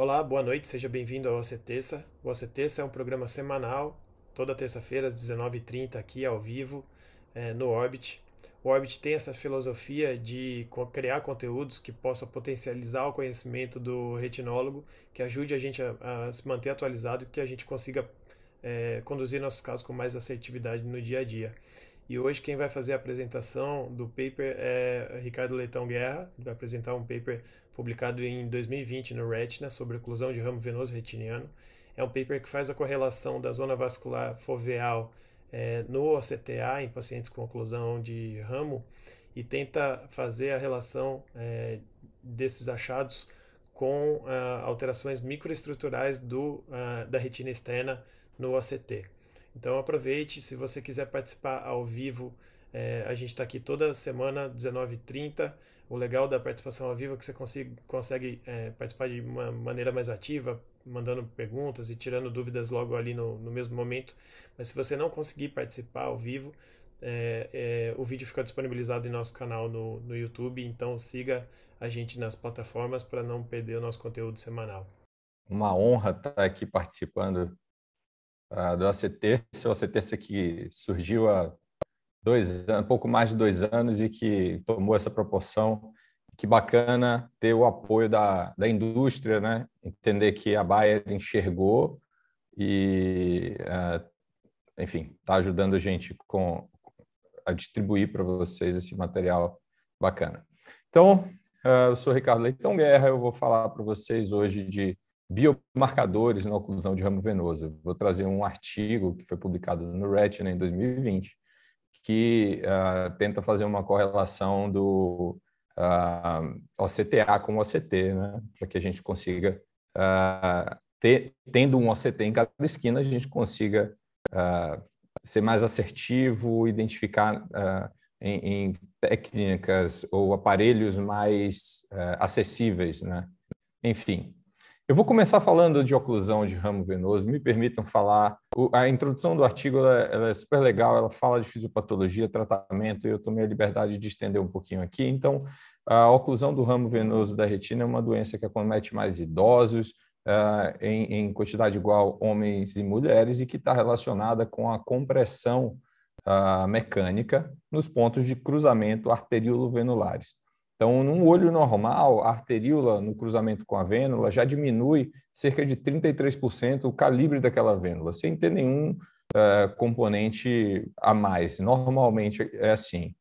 Olá, boa noite, seja bem-vindo ao OC Terça. O OC Terça é um programa semanal, toda terça-feira às 19h30 aqui ao vivo é, no Orbit. O Orbit tem essa filosofia de criar conteúdos que possam potencializar o conhecimento do retinólogo, que ajude a gente a, a se manter atualizado, e que a gente consiga é, conduzir nossos casos com mais assertividade no dia a dia. E hoje quem vai fazer a apresentação do paper é Ricardo Leitão Guerra, ele vai apresentar um paper publicado em 2020 no Retina sobre oclusão de ramo venoso retiniano. É um paper que faz a correlação da zona vascular foveal é, no OCTA em pacientes com oclusão de ramo e tenta fazer a relação é, desses achados com ah, alterações microestruturais do, ah, da retina externa no OCT. Então aproveite, se você quiser participar ao vivo, é, a gente está aqui toda semana, 19h30. O legal da participação ao vivo é que você consiga, consegue é, participar de uma maneira mais ativa, mandando perguntas e tirando dúvidas logo ali no, no mesmo momento. Mas se você não conseguir participar ao vivo, é, é o vídeo fica disponibilizado em nosso canal no, no YouTube, então siga a gente nas plataformas para não perder o nosso conteúdo semanal. Uma honra estar tá aqui participando uh, do ACT, seu ACT que surgiu há dois, anos, pouco mais de dois anos e que tomou essa proporção. Que bacana ter o apoio da, da indústria, né? entender que a Bayer enxergou e, uh, enfim, está ajudando a gente com, a distribuir para vocês esse material bacana. Então, é, eu sou Ricardo Leitão Guerra, eu vou falar para vocês hoje de biomarcadores na oclusão de ramo venoso. Vou trazer um artigo que foi publicado no Retina em 2020, que uh, tenta fazer uma correlação do uh, ah, OCTA com OCT, né? para que a gente consiga, uh, ter, tendo um OCT em cada esquina, a gente consiga ser mais assertivo, identificar em, em, técnicas ou aparelhos mais acessíveis. Né? Enfim, eu vou começar falando de oclusão de ramo venoso. Me permitam falar. a introdução do artigo ela, ela é super legal. Ela fala de fisiopatologia, tratamento. E eu tomei a liberdade de estender um pouquinho aqui. Então, a oclusão do ramo venoso da retina é uma doença que acomete mais idosos, uh, em, em, quantidade igual homens e mulheres, e que está relacionada com a compressão uh, mecânica nos pontos de cruzamento arteriolo-venulares. Então, num olho normal, a arteríola no cruzamento com a vênula já diminui cerca de 33% o calibre daquela vênula, sem ter nenhum uh, componente a mais. Normalmente é assim.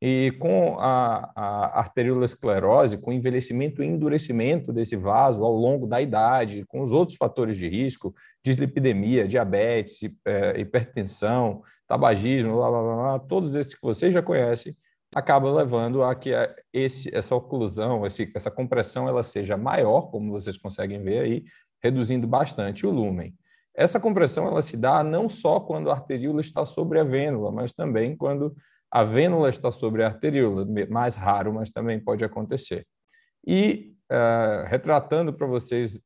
E com a, a esclerose, com o envelhecimento e endurecimento desse vaso ao longo da idade, com os outros fatores de risco, dislipidemia, diabetes, eh, hipertensão, tabagismo, blá, blá, blá, todos esses que vocês já conhecem, acaba levando a que é, esse, essa oclusão, esse, essa compressão, ela seja maior, como vocês conseguem ver aí, reduzindo bastante o lumen. Essa compressão ela se dá não só quando a arteríola está sobre a vênula, mas também quando a vênula está sobre a arteríola, mais raro, mas também pode acontecer. E uh, retratando para vocês de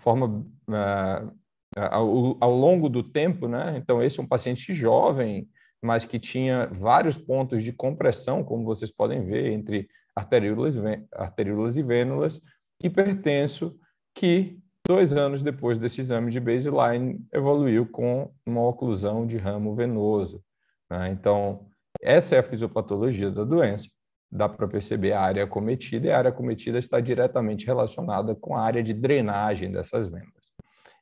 forma uh, ao, ao, longo do tempo, né? Então esse é um paciente jovem, mas que tinha vários pontos de compressão, como vocês podem ver, entre arteríolas, arteríolas e vênulas, hipertenso, que dois anos depois desse exame de baseline evoluiu com uma oclusão de ramo venoso. Né? Então, essa é a fisiopatologia da doença. Dá para perceber a área cometida, e a área cometida está diretamente relacionada com a área de drenagem dessas vênulas.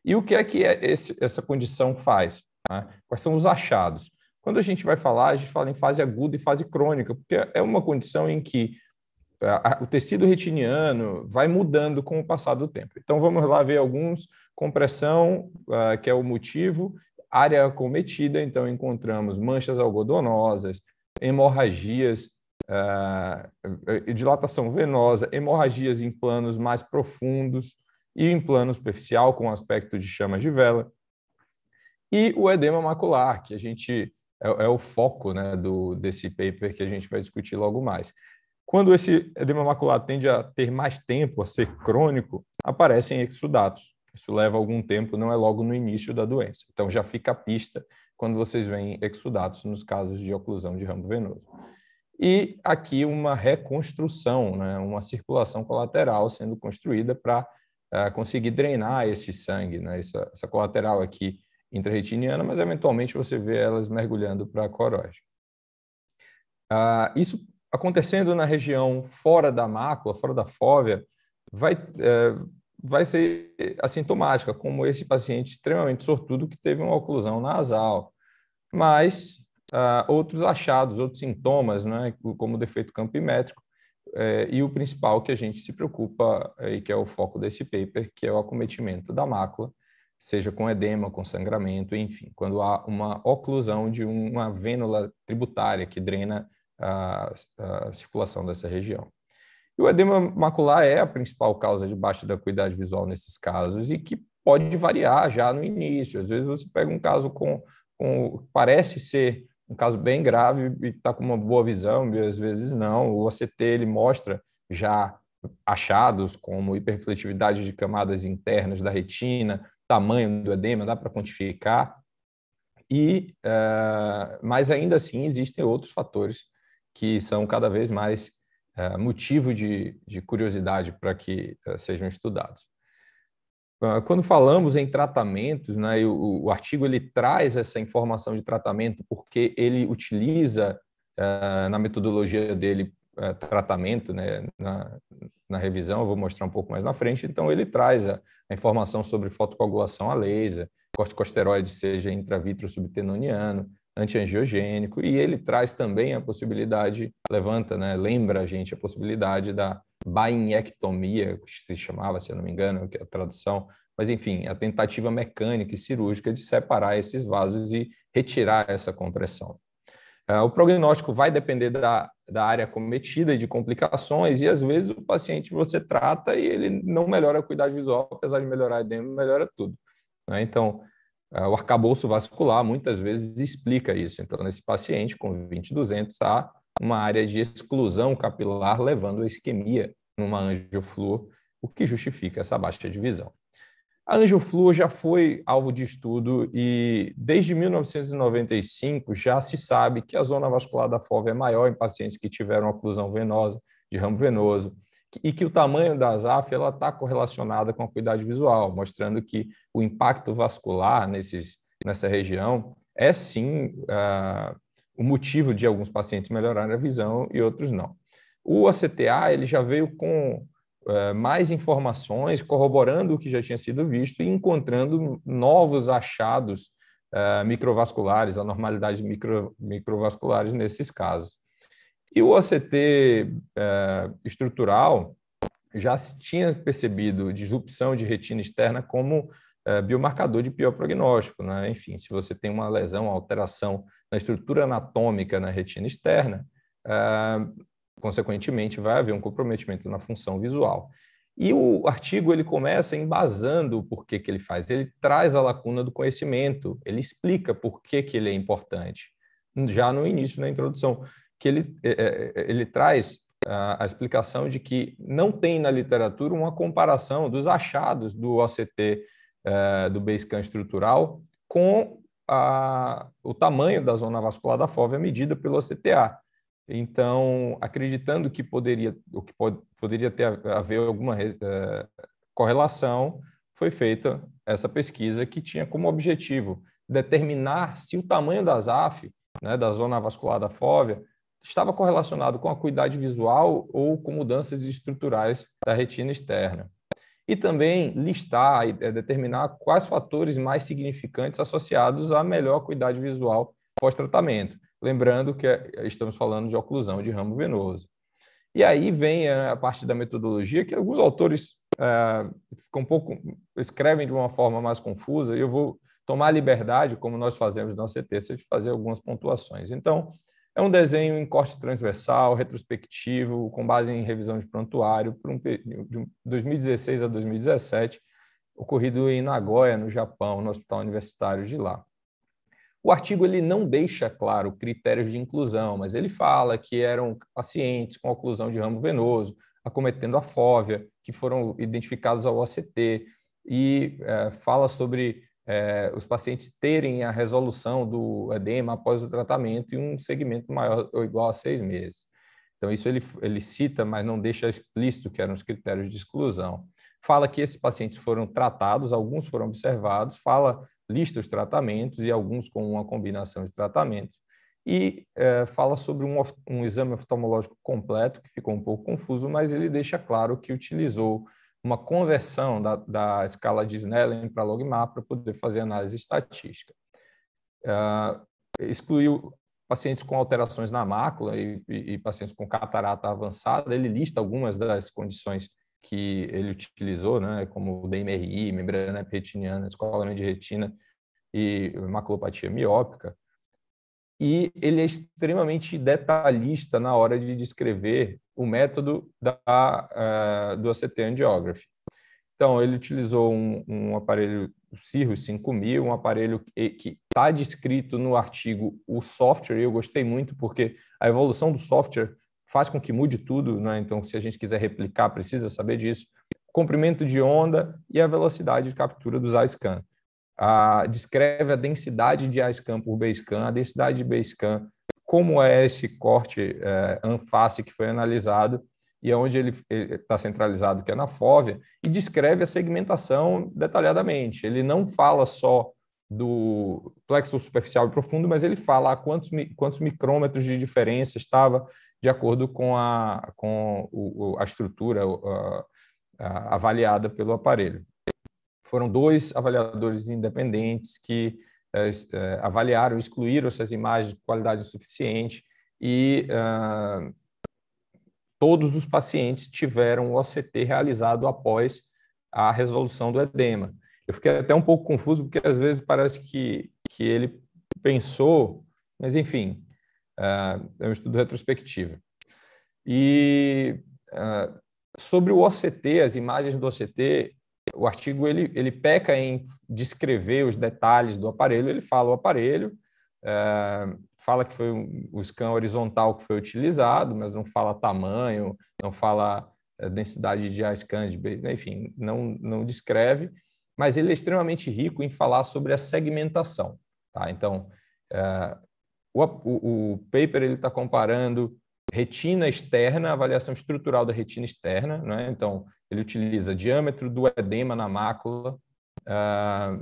E o que é que é esse, essa condição faz? Né? Quais são os achados? Quando a gente vai falar, a gente fala em fase aguda e fase crônica, porque é uma condição em que o tecido retiniano vai mudando com o passar do tempo. Então vamos lá ver alguns compressão, ah, que é o motivo, área cometida, então encontramos manchas algodonosas, hemorragias, ah, dilatação venosa, hemorragias em planos mais profundos e em plano superficial com aspecto de chama de vela. E o edema macular, que a gente é, é o foco né, do, desse paper que a gente vai discutir logo mais. Quando esse edema macular tende a ter mais tempo, a ser crônico, aparecem exudatos. Isso leva algum tempo, não é logo no início da doença. Então já fica a pista quando vocês veem exudatos nos casos de oclusão de ramo venoso. E aqui uma reconstrução, né, uma circulação colateral sendo construída para uh, eh, conseguir drenar esse sangue. Né, essa, essa colateral aqui intraretiniana, mas eventualmente você vê elas mergulhando para a coroide. Ah, isso acontecendo na região fora da mácula, fora da fóvea, vai, é, vai ser assintomática, como esse paciente extremamente sortudo que teve uma oclusão nasal. Mas ah, outros achados, outros sintomas, né, como defeito campimétrico, é, e o principal que a gente se preocupa é, e que é o foco desse paper, que é o acometimento da mácula, seja com edema, com sangramento, enfim, quando há uma oclusão de uma vênula tributária que drena a, a circulação dessa região. E o edema macular é a principal causa de baixa da acuidade visual nesses casos e que pode variar já no início. Às vezes você pega um caso com, com parece ser um caso bem grave e está com uma boa visão, e às vezes não. O ACT ele mostra já achados como hiperrefletividade de camadas internas da retina, tamanho do edema, dá para quantificar. E, uh, mas ainda assim existem outros fatores que são cada vez mais uh, motivo de, de curiosidade para que uh, sejam estudados. Ah, quando falamos em tratamentos, né, o, o, artigo ele traz essa informação de tratamento porque ele utiliza na metodologia dele é, tratamento né, na, na, revisão, eu vou mostrar um pouco mais na frente. Então, ele traz a, a informação sobre fotocoagulação a laser, corticosteroide, seja intravítrio subtenoniano, antiangiogênico, e ele traz também a possibilidade, levanta, né, lembra a gente a possibilidade da bainectomia, que se chamava, se eu não me engano, é a tradução, mas enfim, a tentativa mecânica e cirúrgica de separar esses vasos e retirar essa compressão. É, o prognóstico vai depender da, da área cometida e de complicações, e às vezes o paciente você trata e ele não melhora a cuidado visual, apesar de melhorar a edema, melhora tudo. Né? Então, é, o arcabouço vascular muitas vezes explica isso. Então, nesse paciente com 20-200, há uma área de exclusão capilar levando a isquemia numa angioflúor, o que justifica essa baixa divisão. A Flu já foi alvo de estudo e desde 1995 já se sabe que a zona vascular da fova é maior em pacientes que tiveram oclusão venosa, de ramo venoso, e que o tamanho da ASAF está correlacionada com a acuidade visual, mostrando que o impacto vascular nesses, nessa região é sim uh, o motivo de alguns pacientes melhorarem a visão e outros não. O ACTA ele já veio com eh, mais informações, corroborando o que já tinha sido visto e encontrando novos achados eh, microvasculares, anormalidades micro, microvasculares nesses casos. E o OCT eh, estrutural já se tinha percebido disrupção de retina externa como biomarcador de pior prognóstico. Né? Enfim, se você tem uma lesão, uma alteração na estrutura anatômica na retina externa, Consequentemente, vai haver um comprometimento na função visual. E o artigo ele começa embasando o porquê que ele faz. Ele traz a lacuna do conhecimento, ele explica por que, que ele é importante, já no início, na introdução, que ele, é, é, ele traz a, explicação de que não tem na literatura uma comparação dos achados do OCT é, do Basecamp estrutural com a, o tamanho da zona vascular da fóvea medida pelo OCTA. Então, acreditando que poderia, o que pode, poderia ter haver alguma eh, correlação, foi feita essa pesquisa que tinha como objetivo determinar se o tamanho da ZAF, né, da zona vascular da fóvea, estava correlacionado com a acuidade visual ou com mudanças estruturais da retina externa. E também listar e eh, determinar quais fatores mais significantes associados à melhor acuidade visual pós-tratamento. Lembrando que eh, estamos falando de oclusão de ramo venoso. E aí vem eh, a parte da metodologia, que alguns autores ah, um pouco escrevem de uma forma mais confusa, e eu vou tomar liberdade, como nós fazemos na CTC, de fazer algumas pontuações. Então, é um desenho em corte transversal, retrospectivo, com base em revisão de prontuário, por um período de 2016 a 2017, ocorrido em Nagoya, no Japão, no Hospital Universitário de lá. O artigo ele não deixa claro critérios de inclusão, mas ele fala que eram pacientes com oclusão de ramo venoso, acometendo a fóvea, que foram identificados ao OCT, e é, fala sobre é, os pacientes terem a resolução do edema após o tratamento em um segmento maior ou igual a seis meses. Então, isso ele, ele cita, mas não deixa explícito que eram os critérios de exclusão. Fala que esses pacientes foram tratados, alguns foram observados, fala lista os tratamentos e alguns com uma combinação de tratamentos, e é, fala sobre um, um, exame oftalmológico completo, que ficou um pouco confuso, mas ele deixa claro que utilizou uma conversão da, da escala de Snellen para Logmar para poder fazer análise estatística. É, excluiu pacientes com alterações na mácula e, e, e pacientes com catarata avançada, ele lista algumas das condições que ele utilizou, né, como DMRI, membrana retiniana, escolamento de retina e maculopatia miópica. E ele é extremamente detalhista na hora de descrever o método da, uh, do ACT angiography. Então, ele utilizou um, um aparelho Cirrus 5000, um aparelho que está descrito no artigo, o software, eu gostei muito porque a evolução do software faz com que mude tudo, né? Então, se a gente quiser replicar, precisa saber disso. comprimento de onda e a velocidade de captura dos iScan. Ah, descreve a densidade de iScan por B-scan, a densidade de B-scan, como é esse corte é, eh, anface que foi analisado e onde ele está centralizado, que é na fóvea e descreve a segmentação detalhadamente. Ele não fala só do plexo superficial e profundo, mas ele fala quantos, quantos micrômetros de diferença estava de acordo com a, com o, a estrutura a, a, avaliada pelo aparelho. Foram dois avaliadores independentes que é, é, avaliaram, excluíram essas imagens de qualidade suficiente e é, todos os pacientes tiveram o OCT realizado após a resolução do edema eu fiquei até um pouco confuso, porque às vezes parece que, que ele pensou, mas enfim, uh, é um estudo retrospectivo. E uh, sobre o OCT, as imagens do OCT, o artigo ele, ele peca em descrever os detalhes do aparelho, ele fala o aparelho, uh, fala que foi o scan horizontal que foi utilizado, mas não fala tamanho, não fala eh, densidade de A-scans, né? enfim, não, não descreve mas ele é extremamente rico em falar sobre a segmentação. Tá? Então, é, o, o, paper ele está comparando retina externa, avaliação estrutural da retina externa, né? então ele utiliza diâmetro do edema na mácula, é,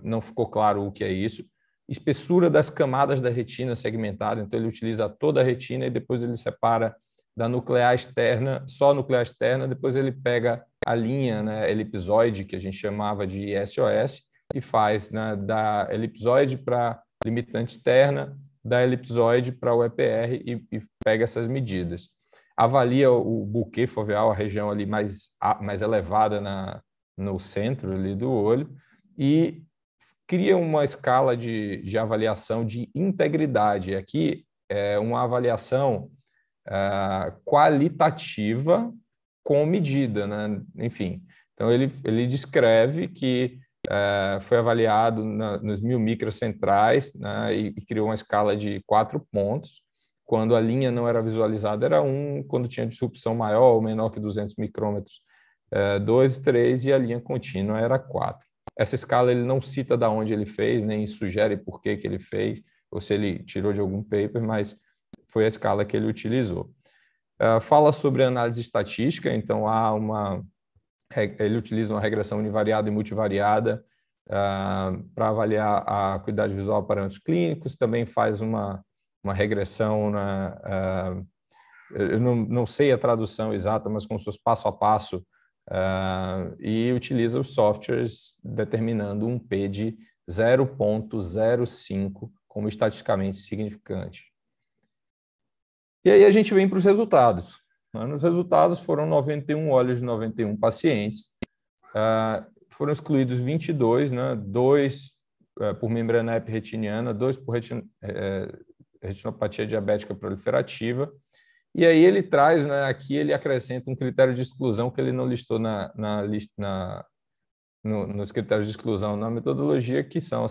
não ficou claro o que é isso, espessura das camadas da retina segmentada, então ele utiliza toda a retina e depois ele separa da nuclear externa, só nuclear externa, depois ele pega a linha né, elipsoide, que a gente chamava de SOS, e faz né, da elipsoide para limitante externa, da elipsoide para o EPR e, e, pega essas medidas. Avalia o buquê foveal, a região ali mais, mais elevada na, no centro ali do olho, e cria uma escala de, de avaliação de integridade. Aqui é uma avaliação uh, qualitativa com medida, né? Enfim, então ele, ele descreve que é, foi avaliado na, nos mil micras centrais né, e, e, criou uma escala de quatro pontos. Quando a linha não era visualizada, era um. Quando tinha disrupção maior ou menor que 200 micrômetros, é, dois, três, e a linha contínua era quatro. Essa escala ele não cita da onde ele fez, nem sugere por que, que ele fez, ou se ele tirou de algum paper, mas foi a escala que ele utilizou. É, fala sobre análise estatística, então há uma ele utiliza uma regressão univariada e multivariada uh, é, para avaliar a acuidade visual parâmetros clínicos, também faz uma, uma regressão na, uh, eu não, não sei a tradução exata, mas com seus passo a passo, uh, e utiliza os softwares determinando um P de 0.05 como estatisticamente significante. E aí a gente vem para os resultados. Né? Os resultados foram 91 olhos de 91 pacientes, ah, foram excluídos 22, né? dois eh, por membrana epiretiniana dois por eh, eh, retinopatia diabética proliferativa. E aí ele traz, né, aqui ele acrescenta um critério de exclusão que ele não listou na, na, na no, nos critérios de exclusão na metodologia, que são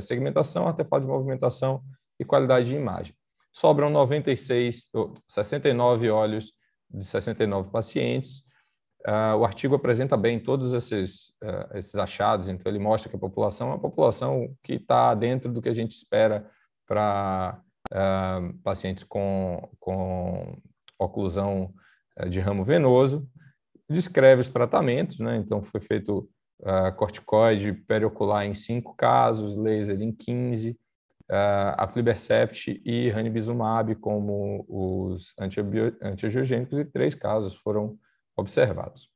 segmentação, artefato de movimentação e qualidade de imagem sobram 96, 69 óleos de 69 pacientes. Uh, o artigo apresenta bem todos esses, uh, esses achados, então ele mostra que a população é uma população que está dentro do que a gente espera para uh, ah, pacientes com, com oclusão de ramo venoso. Descreve os tratamentos, né? então foi feito corticoide periocular em cinco casos, laser em 15, uh, ah, aflibercept e ranibizumab como os antiangiogênicos e três casos foram observados.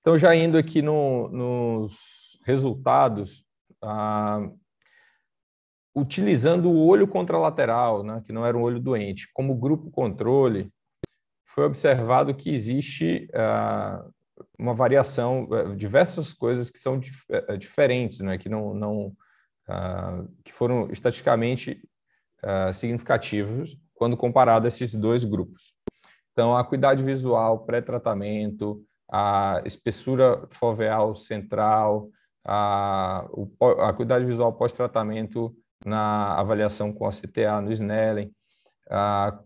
Então, já indo aqui no, nos resultados, ah, utilizando o olho contralateral, né, que não era um olho doente, como grupo controle, foi observado que existe ah, uma variação, eh, diversas coisas que são dif eh, diferentes, né, que não, não ah, que foram estatisticamente uh, significativos quando comparado a esses dois grupos. Então, a acuidade visual, pré-tratamento, a espessura foveal central, a, a acuidade visual pós-tratamento na avaliação com a CTA no Snellen, a,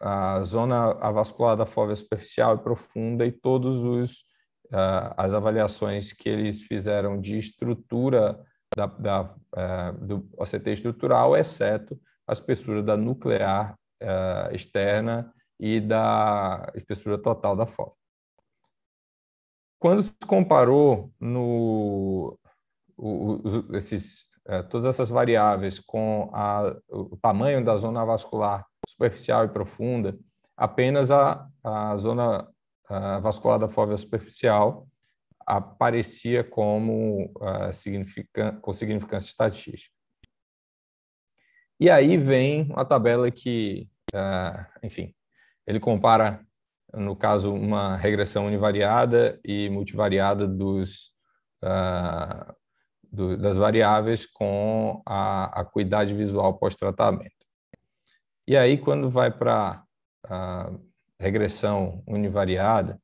a zona avascular da fóvea superficial e profunda e todos os ah, as avaliações que eles fizeram de estrutura da, da, uh, do OCT estrutural, exceto a espessura da nuclear uh, externa e da espessura total da foto. Quando se comparou no, o, o, esses, uh, todas essas variáveis com a, o tamanho da zona vascular superficial e profunda, apenas a, a zona vascular da fóvea superficial aparecia como uh, com significância estatística. E aí vem uma tabela que, uh, enfim, ele compara, no caso, uma regressão univariada e multivariada dos, uh, do, das variáveis com a acuidade visual pós-tratamento. E aí, quando vai para regressão univariada,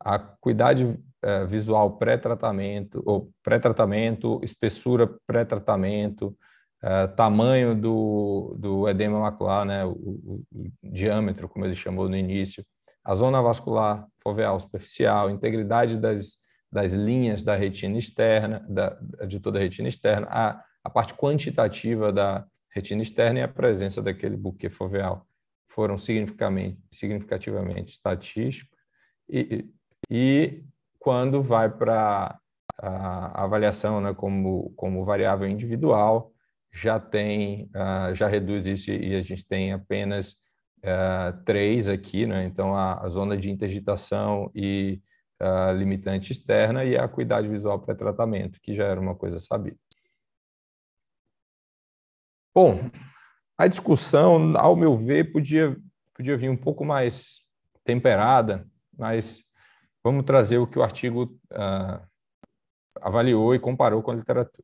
a acuidade eh, visual pré-tratamento, ou pré-tratamento, espessura pré-tratamento, eh, tamanho do, do edema macular, né, o, o, o, diâmetro, como ele chamou no início, a zona vascular foveal superficial, integridade das, das linhas da retina externa, da, de toda a retina externa, a, a parte quantitativa da retina externa e a presença daquele buquê foveal foram significativamente, significativamente estatísticos e, e quando vai para a avaliação né, como, como variável individual, já tem, uh, já reduz isso e a gente tem apenas uh, três aqui, né? então a, a, zona de interditação e uh, limitante externa e a acuidade visual para tratamento, que já era uma coisa sabida. Bom, a discussão, ao meu ver, podia, podia vir um pouco mais temperada, mas vamos trazer o que o artigo ah, avaliou e comparou com a literatura.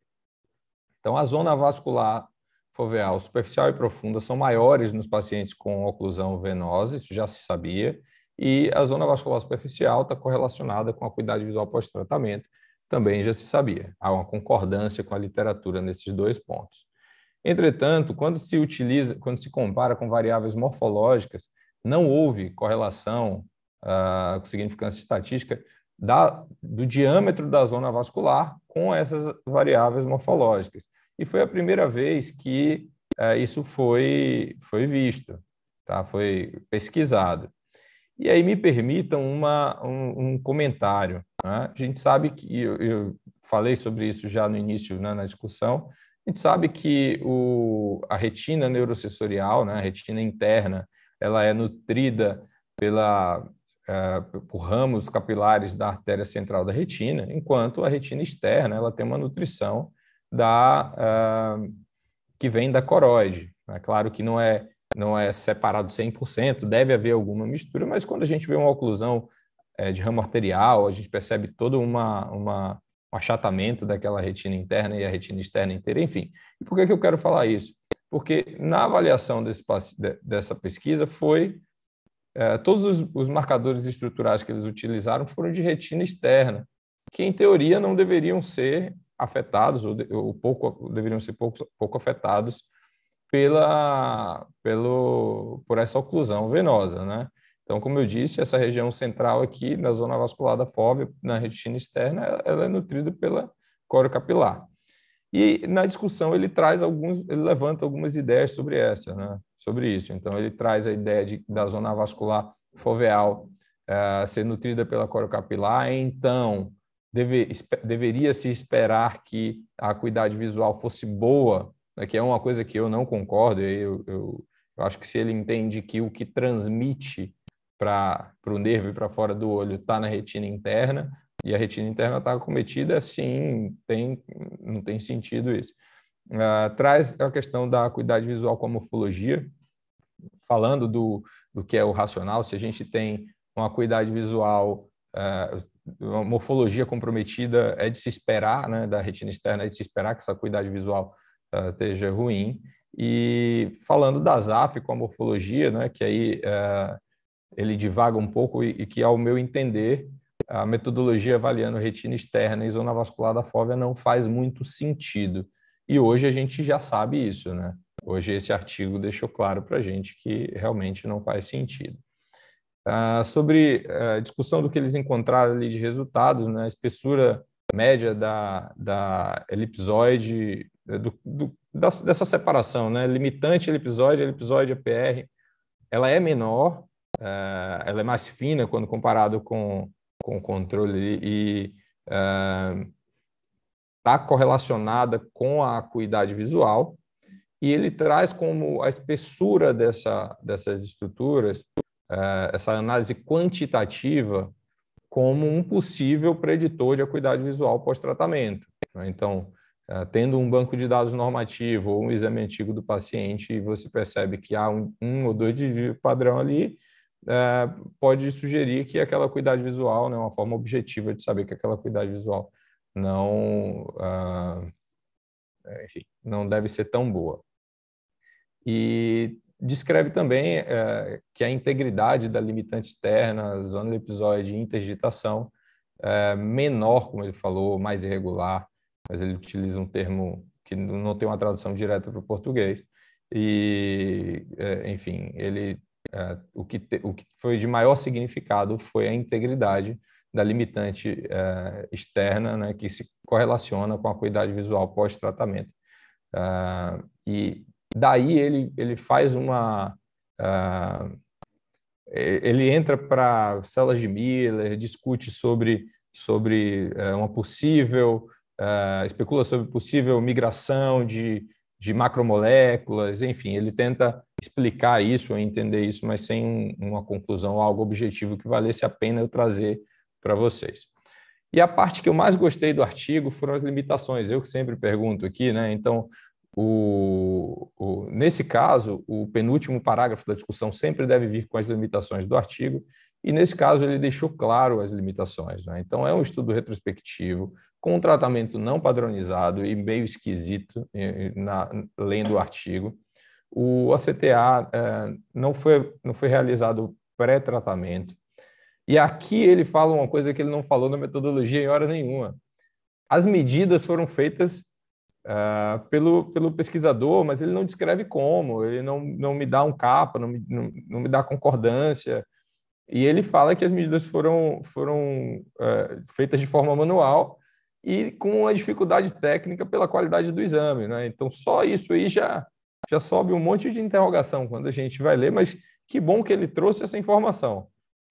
Então, a zona vascular foveal superficial e profunda são maiores nos pacientes com oclusão venosa, isso já se sabia, e a zona vascular superficial está correlacionada com a acuidade visual pós-tratamento, também já se sabia. Há uma concordância com a literatura nesses dois pontos. Entretanto, quando se utiliza, quando se compara com variáveis morfológicas, não houve correlação ah, com significância estatística da, do diâmetro da zona vascular com essas variáveis morfológicas. E foi a primeira vez que uh, isso foi, foi visto, tá? foi pesquisado. E aí me permitam uma, um, um comentário. Né? A gente sabe que, eu, eu, falei sobre isso já no início né, na discussão, a gente sabe que o, a retina neurosensorial, né, a retina interna, ela é nutrida pela, eh, por ramos capilares da artéria central da retina, enquanto a retina externa ela tem uma nutrição da, eh, que vem da coroide. É claro que não é, não é separado 100%, deve haver alguma mistura, mas quando a gente vê uma oclusão eh, de ramo arterial, a gente percebe todo uma, uma, um achatamento daquela retina interna e a retina externa inteira, enfim. E por que, que eu quero falar isso? Porque na avaliação desse, dessa pesquisa foi é, todos os, os marcadores estruturais que eles utilizaram foram de retina externa, que em teoria não deveriam ser afetados, ou, de, ou pouco, deveriam ser pouco, pouco afetados pela, pelo, por essa oclusão venosa, né? Então, como eu disse, essa região central aqui, na zona vascular da fóvea, na retina externa, ela é nutrida pela capilar e na discussão ele traz alguns, ele levanta algumas ideias sobre essa, né? sobre isso. Então ele traz a ideia de, da zona vascular foveal uh, ser nutrida pela corocapilar, então deve, esper, deveria se esperar que a acuidade visual fosse boa, né? que é uma coisa que eu não concordo. Eu, eu, eu acho que se ele entende que o que transmite para o nervo e para fora do olho está na retina interna, e a retina interna está acometida, sim, tem, não tem sentido isso. Uh, traz a questão da acuidade visual com a morfologia, falando do, do que é o racional, se a gente tem uma acuidade visual, uh, uma morfologia comprometida, é de se esperar, né, da retina externa, é de se esperar que essa acuidade visual uh, esteja ruim. E falando da ZAF com a morfologia, né, que aí ele divaga um pouco e, e que, ao meu entender, a metodologia avaliando retina externa e zona vascular da fóvea não faz muito sentido. E hoje a gente já sabe isso, né? Hoje esse artigo deixou claro para a gente que realmente não faz sentido. Ah, sobre eh, a discussão do que eles encontraram ali de resultados, né? A espessura média da, da elipsoide, eh, do, do, dessa separação, né? Limitante elipsoide, elipsoide APR, ela é menor, eh, ela é mais fina quando comparado com com controle e está eh, uh, correlacionada com a acuidade visual e ele traz como a espessura dessa, dessas estruturas uh, essa análise quantitativa como um possível preditor de acuidade visual pós-tratamento. Né? Então, uh, tendo um banco de dados normativo ou um exame antigo do paciente, você percebe que há um, um ou dois desvios padrão ali, é, pode sugerir que aquela acuidade visual, né, uma forma objetiva de saber que aquela acuidade visual não, uh, enfim, não deve ser tão boa. E descreve também uh, que a integridade da limitante externa, zona episódio de interditação, é menor, como ele falou, mais irregular, mas ele utiliza um termo que não tem uma tradução direta para o português. E, é, enfim, ele é, o, que te, o que foi de maior significado foi a integridade da limitante é, externa, né, que se correlaciona com a acuidade visual pós-tratamento. É, e daí ele, ele faz uma. É, ele entra para celas de Miller, discute sobre, sobre é, uma possível. especula sobre possível migração de, de macromoléculas, enfim, ele tenta explicar isso, entender isso, mas sem uma conclusão, algo objetivo que valesse a pena eu trazer para vocês. E a parte que eu mais gostei do artigo foram as limitações. Eu que sempre pergunto aqui, né? Então, o, o, nesse caso, o penúltimo parágrafo da discussão sempre deve vir com as limitações do artigo, e nesse caso ele deixou claro as limitações. Né? Então, é um estudo retrospectivo, com um tratamento não padronizado e meio esquisito, na, lendo o artigo o OCTA é, não, foi, não foi realizado pré-tratamento. E aqui ele fala uma coisa que ele não falou na metodologia em hora nenhuma. As medidas foram feitas uh, pelo, pelo pesquisador, mas ele não descreve como, ele não, não me dá um capa, não me, não, não me dá concordância. E ele fala que as medidas foram, foram uh, feitas de forma manual e com uma dificuldade técnica pela qualidade do exame. Né? Então, só isso aí já, já sobe um monte de interrogação quando a gente vai ler, mas que bom que ele trouxe essa informação.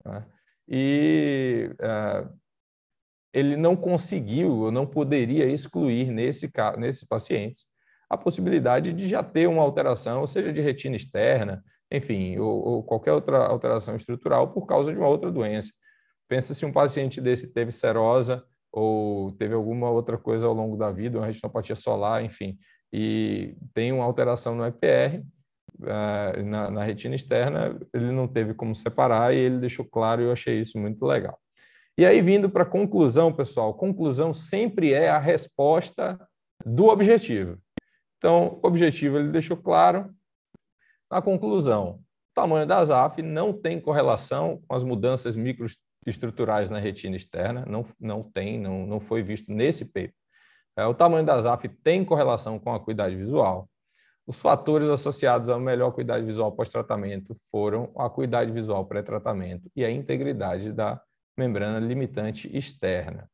Né? E uh, ele não conseguiu, eu não poderia excluir nesse, nesses pacientes a possibilidade de já ter uma alteração, seja de retina externa, enfim, ou, ou qualquer outra alteração estrutural por causa de uma outra doença. Pensa se um paciente desse teve serosa ou teve alguma outra coisa ao longo da vida, uma retinopatia solar, enfim e tem uma alteração no EPR, eh, na, na, retina externa, ele não teve como separar e ele deixou claro, e eu achei isso muito legal. E aí, vindo para a conclusão, pessoal, conclusão sempre é a resposta do objetivo. Então, objetivo ele deixou claro. A conclusão, o tamanho da ZAF não tem correlação com as mudanças microestruturais na retina externa, não, não tem, não, não foi visto nesse paper. É, o tamanho da ZAF tem correlação com a cuidade visual. Os fatores associados à melhor cuidade visual pós-tratamento foram a cuidade visual pré-tratamento e a integridade da membrana limitante externa.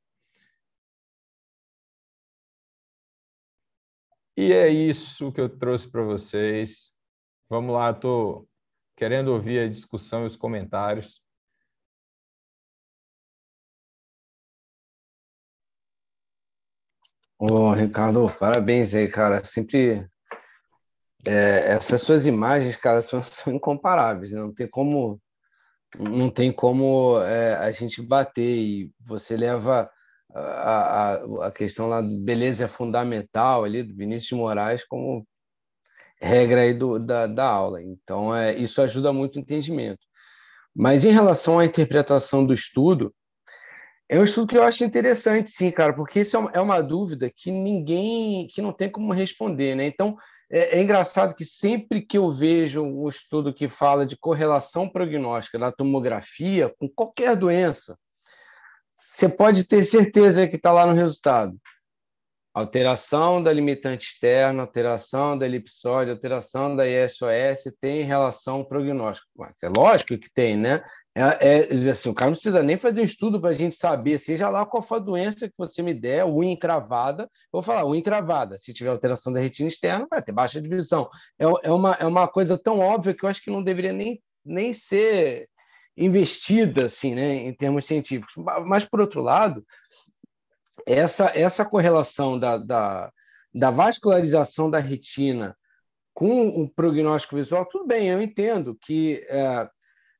E é isso que eu trouxe para vocês. Vamos lá, estou querendo ouvir a discussão e os comentários. Ô, Ricardo, parabéns aí, cara. Sempre. É, essas suas imagens, cara, são, são incomparáveis. Né? Não tem como. Não tem como é, a gente bater. E você leva a, a, a questão lá beleza fundamental ali do Vinícius de Moraes como regra aí do, da, da aula. Então, é, isso ajuda muito o entendimento. Mas em relação à interpretação do estudo, é um estudo que eu acho interessante, sim, cara, porque isso é, é uma, dúvida que ninguém, que não tem como responder, né? Então, é, é, engraçado que sempre que eu vejo um estudo que fala de correlação prognóstica da tomografia com qualquer doença, você pode ter certeza que está lá no resultado alteração da limitante externa, alteração da elipsoide, alteração da ISOS tem relação prognóstico. Mas é lógico que tem, né? É, é, assim, o cara não precisa nem fazer um estudo para a gente saber, seja lá qual for a doença que você me der, unha encravada, vou falar unha encravada. Se tiver alteração da retina externa, vai ter baixa divisão. É, é, uma, é uma coisa tão óbvia que eu acho que não deveria nem, nem ser investida, assim, né, em termos científicos. Mas, por outro lado, essa, essa correlação da, da, da vascularização da retina com o prognóstico visual, tudo bem, eu entendo que é,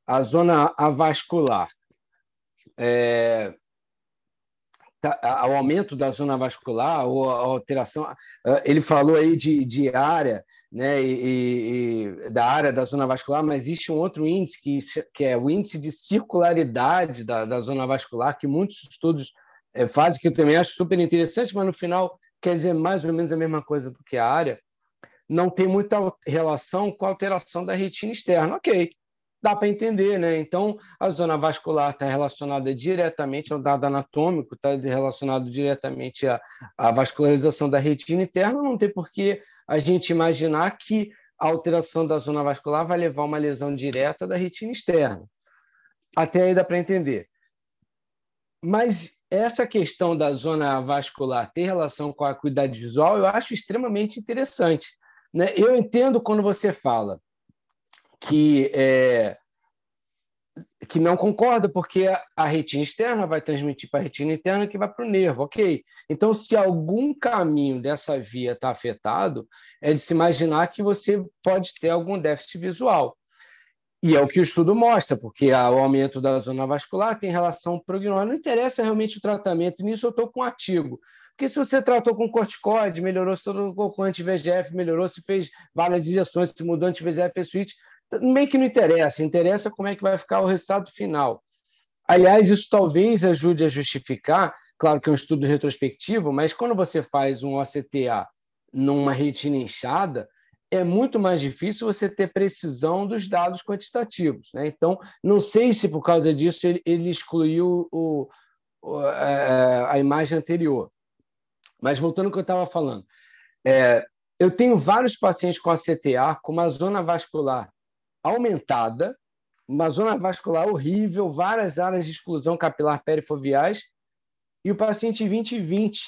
a zona avascular, é, tá, ao aumento da zona vascular ou a alteração, ele falou aí de, de área, né, e, e, da área da zona vascular, mas existe um outro índice que, que é o índice de circularidade da, da zona vascular, que muitos estudos é, fase que eu também acho super interessante, mas no final quer dizer mais ou menos a mesma coisa do que a área, não tem muita relação com a alteração da retina externa. Ok, dá para entender, né? Então, a zona vascular está relacionada diretamente ao dado anatômico, está relacionado diretamente à, à vascularização da retina interna, não tem por que a gente imaginar que a alteração da zona vascular vai levar a uma lesão direta da retina externa. Até aí dá para entender. Mas essa questão da zona vascular ter relação com a acuidade visual, eu acho extremamente interessante. Né? Eu entendo quando você fala que, é, que não concorda, porque a retina externa vai transmitir para a retina interna que vai para o nervo, ok? Então, se algum caminho dessa via está afetado, é de se imaginar que você pode ter algum déficit visual. E é o que o estudo mostra, porque o aumento da zona vascular tem relação prognóstica. Não interessa realmente o tratamento, nisso eu estou com um artigo. Porque se você tratou com corticoide, melhorou, se tratou com anti-VGF, melhorou, se fez várias injeções, se mudou anti-VGF, fez switch, meio que não interessa. Interessa como é que vai ficar o resultado final. Aliás, isso talvez ajude a justificar, claro que é um estudo retrospectivo, mas quando você faz um OCTA numa retina inchada, é muito mais difícil você ter precisão dos dados quantitativos. Né? Então, não sei se por causa disso ele, ele excluiu o, o, a, é, a, imagem anterior. Mas voltando ao que eu estava falando, é, eu tenho vários pacientes com ACTA, com uma zona vascular aumentada, uma zona vascular horrível, várias áreas de exclusão capilar perifoviais, e o paciente 20 e 20.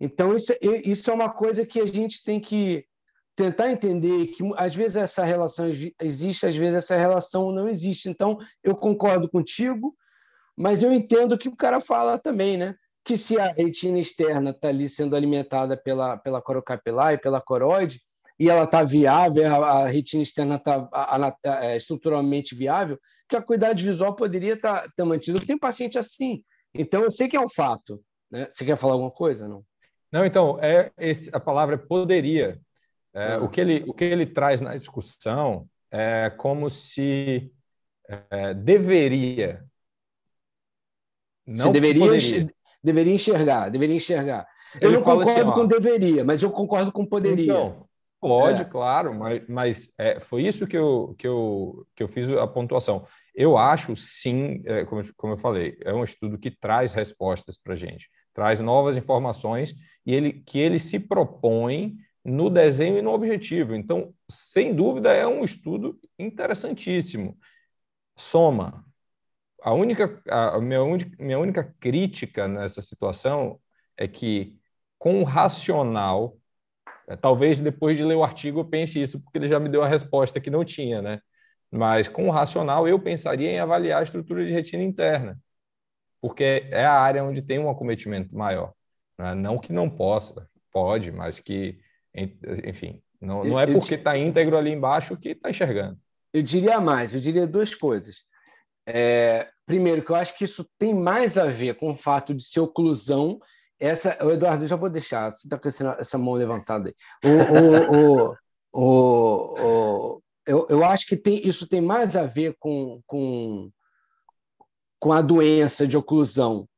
Então, isso, é, isso é uma coisa que a gente tem que tentar entender que às vezes essa relação existe, às vezes essa relação não existe. Então, eu concordo contigo, mas eu entendo o que o cara fala também, né? Que se a retina externa está ali sendo alimentada pela, pela corocapilar e pela coroide, e ela está viável, a, retina externa está é, estruturalmente viável, que a acuidade visual poderia estar tá, tá mantida. Tem paciente assim. Então, eu sei que é um fato. Né? Você quer falar alguma coisa? Não, não então, é, esse, a palavra poderia. É, o, que ele, o que ele traz na discussão é como se é, deveria. Não se deveria, deveria enxergar, deveria enxergar. Ele eu não assim, concordo assim, com deveria, mas eu concordo com poderia. Então, pode, é. claro, mas, mas é, foi isso que eu, que, eu, que eu fiz a pontuação. Eu acho, sim, é, como, como eu falei, é um estudo que traz respostas para a gente, traz novas informações e ele, que ele se propõe no desenho e no objetivo. Então, sem dúvida, é um estudo interessantíssimo. Soma. A única, a minha, minha única crítica nessa situação é que, com o racional, é, talvez depois de ler o artigo eu pense isso, porque ele já me deu a resposta que não tinha, né? Mas com o racional, eu pensaria em avaliar a estrutura de retina interna, porque é a área onde tem um acometimento maior. Né? Não que não possa, pode, mas que enfim, não, não é porque está íntegro ali embaixo que está enxergando. Eu diria mais, eu diria duas coisas. É, primeiro, que eu acho que isso tem mais a ver com o fato de ser oclusão. Essa, o Eduardo, já vou deixar, você está com essa mão levantada aí. O, o, o, eu, eu acho que tem, isso tem mais a ver com, com, com a doença de oclusão,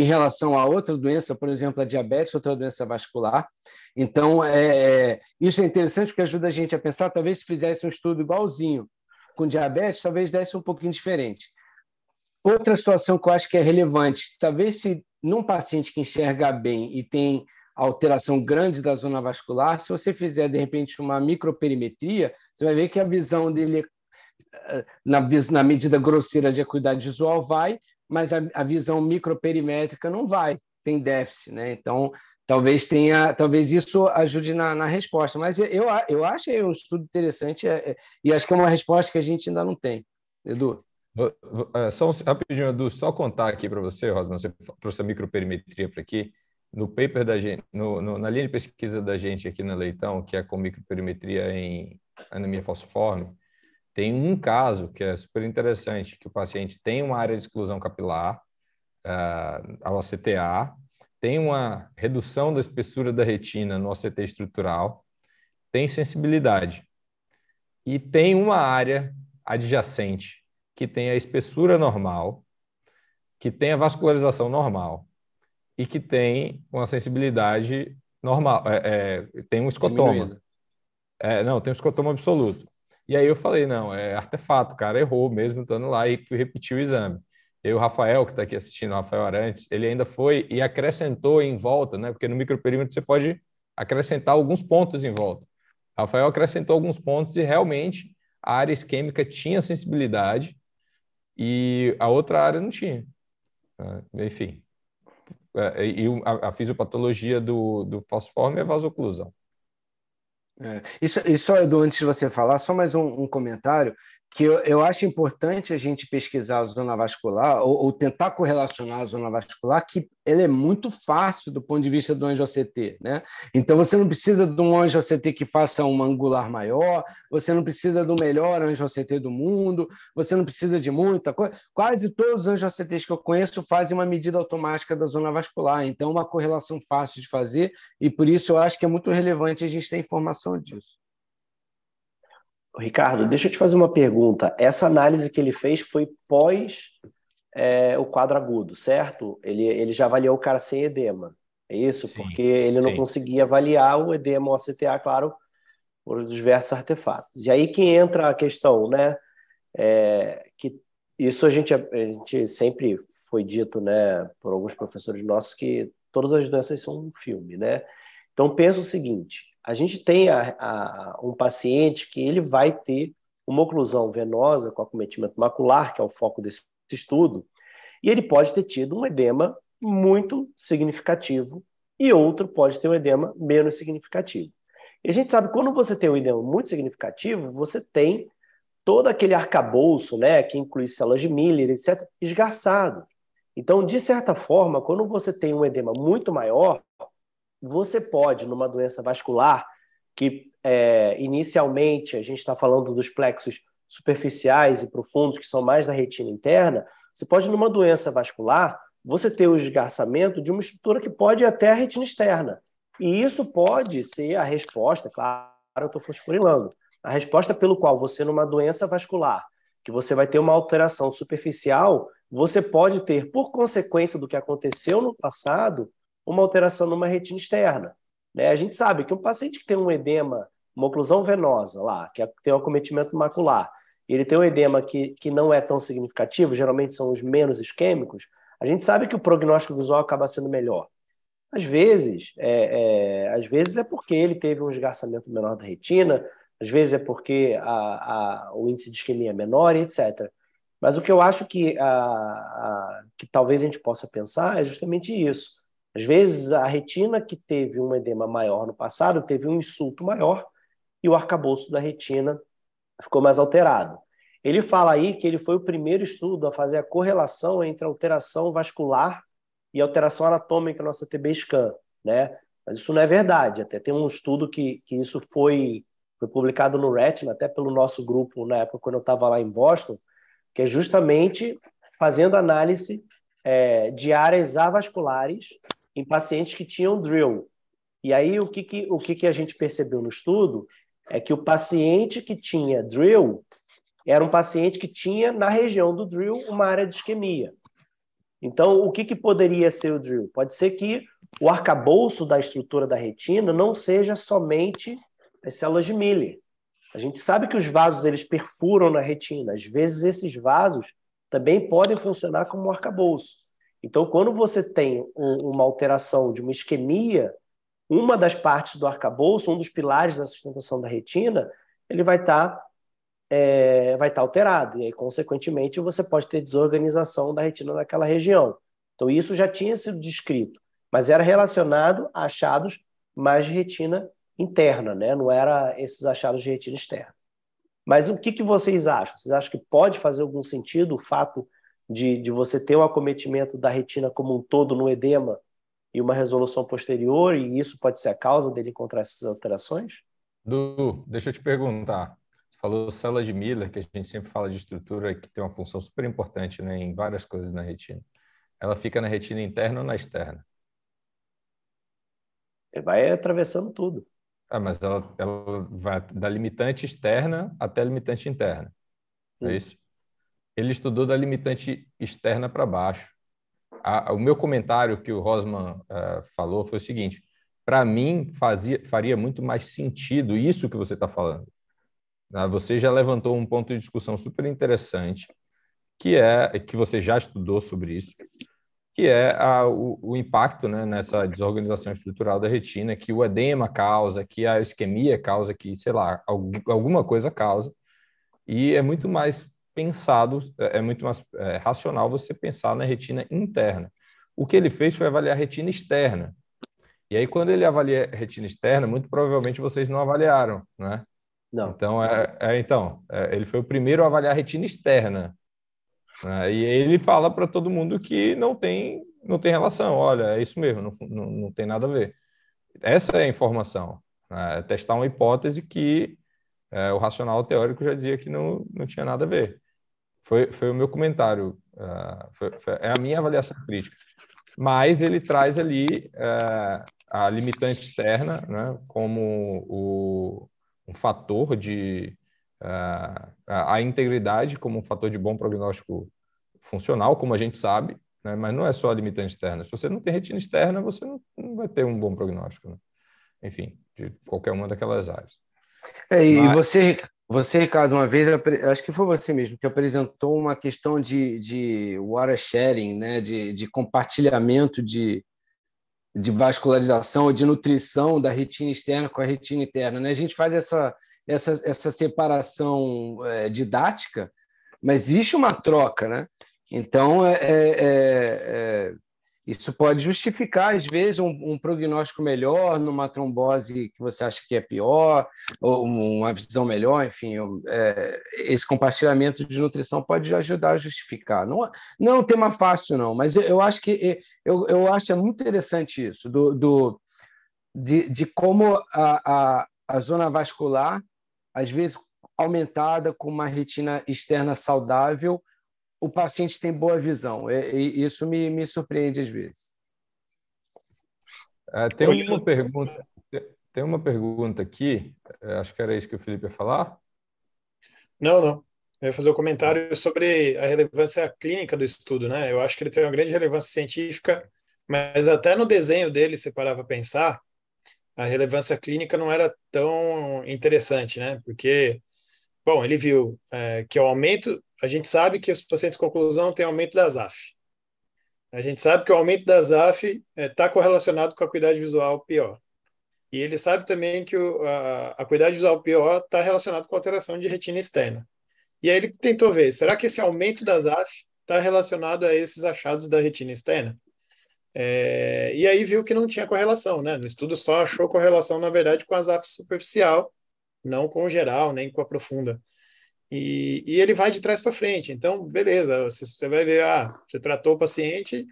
em relação a outra doença, por exemplo, a diabetes, outra doença vascular. Então, é, é, isso é interessante porque ajuda a gente a pensar, talvez se fizesse um estudo igualzinho com diabetes, talvez desse um pouquinho diferente. Outra situação que eu acho que é relevante, talvez se num paciente que enxerga bem e tem alteração grande da zona vascular, se você fizer, de repente, uma microperimetria, você vai ver que a visão dele, eh, na, na medida grosseira de acuidade visual, vai, mas a, a visão microperimétrica não vai, tem déficit, né? Então, talvez tenha, talvez isso ajude na, na resposta. Mas eu, eu acho um estudo interessante é, é, e acho que é uma resposta que a gente ainda não tem, Edu. Ah, só um, rapidinho, Edu, só contar aqui para você, Rosman, você trouxe a microperimetria para aqui. No paper da gente, no, no, na linha de pesquisa da gente aqui na Leitão, que é com microperimetria em anemia falciforme, tem um caso que é super interessante, que o paciente tem uma área de exclusão capilar, ah, a OCTA, tem uma redução da espessura da retina no OCT estrutural, tem sensibilidade e tem uma área adjacente que tem a espessura normal, que tem a vascularização normal e que tem uma sensibilidade normal, é, é, tem um escotoma. É, não, tem um escotoma absoluto. E aí eu falei, não, é artefato, cara errou mesmo estando lá e fui repetir o exame. E o Rafael, que está aqui assistindo, o Rafael Arantes, ele ainda foi e acrescentou em volta, né? Porque no microperímetro você pode acrescentar alguns pontos em volta. Rafael acrescentou alguns pontos e realmente a área isquêmica tinha sensibilidade e a outra área não tinha. Né. Enfim. É, e a fisiopatologia do, do falciforme é vasoclusão. É, isso, e só, Edu, antes de você falar, só mais um, um comentário que eu, eu, acho importante a gente pesquisar a zona vascular ou, ou, tentar correlacionar a zona vascular, que ela é muito fácil do ponto de vista do anjo ACT, né? Então você não precisa de um anjo ACT que faça um angular maior, você não precisa do melhor anjo ACT do mundo, você não precisa de muita coisa. Quase todos os anjos ACTs que eu conheço fazem uma medida automática da zona vascular, então é uma correlação fácil de fazer e por isso eu acho que é muito relevante a gente ter informação disso. Ricardo, deixa eu te fazer uma pergunta. Essa análise que ele fez foi pós é, o quadro agudo, certo? Ele, ele já avaliou o cara sem edema. É isso? Sim, Porque ele não sim. conseguia avaliar o edema ou a CTA, claro, por diversos artefatos. E aí que entra a questão, né? É, que isso a gente, a gente sempre foi dito, né, por alguns professores nossos, que todas as doenças são um filme, né? Então pensa o seguinte: a gente tem a, a, um paciente que ele vai ter uma oclusão venosa com acometimento macular, que é o foco desse estudo, e ele pode ter tido um edema muito significativo e outro pode ter um edema menos significativo. E a gente sabe que quando você tem um edema muito significativo, você tem todo aquele arcabouço, né, que inclui células de Miller, etc., esgarçado. Então, de certa forma, quando você tem um edema muito maior, você pode, numa doença vascular, que é, inicialmente a gente está falando dos plexos superficiais e profundos, que são mais da retina interna, você pode, numa doença vascular, você ter o esgarçamento de uma estrutura que pode ir até a retina externa. E isso pode ser a resposta, claro, eu estou fosforilando, a resposta pelo qual você, numa doença vascular, que você vai ter uma alteração superficial, você pode ter, por consequência do que aconteceu no passado, uma alteração numa retina externa. Né? A gente sabe que um paciente que tem um edema, uma oclusão venosa lá, que é, tem um acometimento macular, ele tem um edema que, que não é tão significativo, geralmente são os menos isquêmicos, a gente sabe que o prognóstico visual acaba sendo melhor. Às vezes, é, é, às vezes é porque ele teve um esgarçamento menor da retina, às vezes é porque a, a, o índice de isquemia é menor, etc. Mas o que eu acho que, a, que talvez a gente possa pensar é justamente isso. Às vezes, a retina que teve um edema maior no passado teve um insulto maior e o arcabouço da retina ficou mais alterado. Ele fala aí que ele foi o primeiro estudo a fazer a correlação entre alteração vascular e alteração anatômica na nossa TB scan, né? Mas isso não é verdade. Até tem um estudo que, que isso foi, foi publicado no Retina, até pelo nosso grupo na época quando eu estava lá em Boston, que é justamente fazendo análise é, de áreas avasculares em pacientes que tinham drill. E aí, o que, que, o que, que a gente percebeu no estudo é que o paciente que tinha drill era um paciente que tinha na região do drill uma área de isquemia. Então, o que, que poderia ser o drill? Pode ser que o arcabouço da estrutura da retina não seja somente as células de Miller. A gente sabe que os vasos eles perfuram na retina. Às vezes, esses vasos também podem funcionar como um arcabouço. Então, quando você tem um, uma alteração de uma isquemia, uma das partes do arcabouço, um dos pilares da sustentação da retina, ele vai estar tá, é, vai tá alterado. E aí, consequentemente, você pode ter desorganização da retina naquela região. Então, isso já tinha sido descrito, mas era relacionado a achados mais de retina interna, né? não era esses achados de retina externa. Mas o que, que vocês acham? Vocês acham que pode fazer algum sentido o fato de, de você ter o um acometimento da retina como um todo no edema e uma resolução posterior, e isso pode ser a causa dele encontrar essas alterações? Du, deixa eu te perguntar. Você falou célula de Miller, que a gente sempre fala de estrutura que tem uma função super importante né, em várias coisas na retina. Ela fica na retina interna ou na externa? Ele vai atravessando tudo. Ah, mas ela, ela vai da limitante externa até a limitante interna. É hum. isso? ele estudou da limitante externa para baixo. A, o meu comentário que o Rosman uh, falou foi o seguinte: para mim fazia, faria muito mais sentido isso que você está falando. Uh, você já levantou um ponto de discussão super interessante, que é que você já estudou sobre isso, que é o, o, impacto né, nessa desorganização estrutural da retina, que o edema causa, que a isquemia causa, que sei lá, alguma coisa causa. E é muito mais pensado, é, é muito mais é, racional você pensar na retina interna. O que ele fez foi avaliar a retina externa. E aí, quando ele avalia a retina externa, muito provavelmente vocês não avaliaram, né? Não. Então, é, é então é, ele foi o primeiro a avaliar a retina externa. Né? E ele fala para todo mundo que não tem, não tem relação. Olha, é isso mesmo, não, não, não tem nada a ver. Essa é a informação. Né? É testar uma hipótese que é, o racional teórico já dizia que não, não tinha nada a ver. Foi, foi o meu comentário, uh, foi, foi, é a minha avaliação crítica. Mas ele traz ali uh, a limitante externa né, como o, um fator de. Uh, a integridade como um fator de bom prognóstico funcional, como a gente sabe, né, mas não é só a limitante externa. Se você não tem retina externa, você não, não vai ter um bom prognóstico. Né? Enfim, de qualquer uma daquelas áreas. É, e mas... você, você, Ricardo, uma vez, acho que foi você mesmo, que apresentou uma questão de, de water sharing, né? de, de compartilhamento de, de vascularização ou de nutrição da retina externa com a retina interna. Né? A gente faz essa, essa, essa separação é, didática, mas existe uma troca. Né? Então, é, é, é, é isso pode justificar, às vezes, um, um, prognóstico melhor numa trombose que você acha que é pior, ou uma visão melhor, enfim. Um, é, esse compartilhamento de nutrição pode ajudar a justificar. Não, não é um tema fácil, não, mas eu, eu acho que é, eu, eu acho é muito interessante isso, do, do de, de como a, a, a zona vascular, às vezes aumentada com uma retina externa saudável, o paciente tem boa visão. É, isso me, me surpreende às vezes. Ah, tem uma pergunta. Tem uma pergunta aqui. É, acho que era isso que o Felipe ia falar. Não, não. Eu ia fazer um comentário sobre a relevância clínica do estudo, né? Eu acho que ele tem uma grande relevância científica, mas até no desenho dele, se parava pensar, a relevância clínica não era tão interessante, né? Porque, bom, ele viu é, que o aumento a gente sabe que os pacientes com conclusão têm aumento da ZAF. A gente sabe que o aumento da ZAF está é, tá correlacionado com a acuidade visual pior. E ele sabe também que o, a, a acuidade visual pior está relacionada com alteração de retina externa. E aí ele tentou ver, será que esse aumento da ZAF está relacionado a esses achados da retina externa? É, e aí viu que não tinha correlação, né? No estudo só achou correlação, na verdade, com a ZAF superficial, não com o geral, nem com a profunda. E, e ele vai de trás para frente. Então, beleza, você, você vai ver, ah, você tratou o paciente,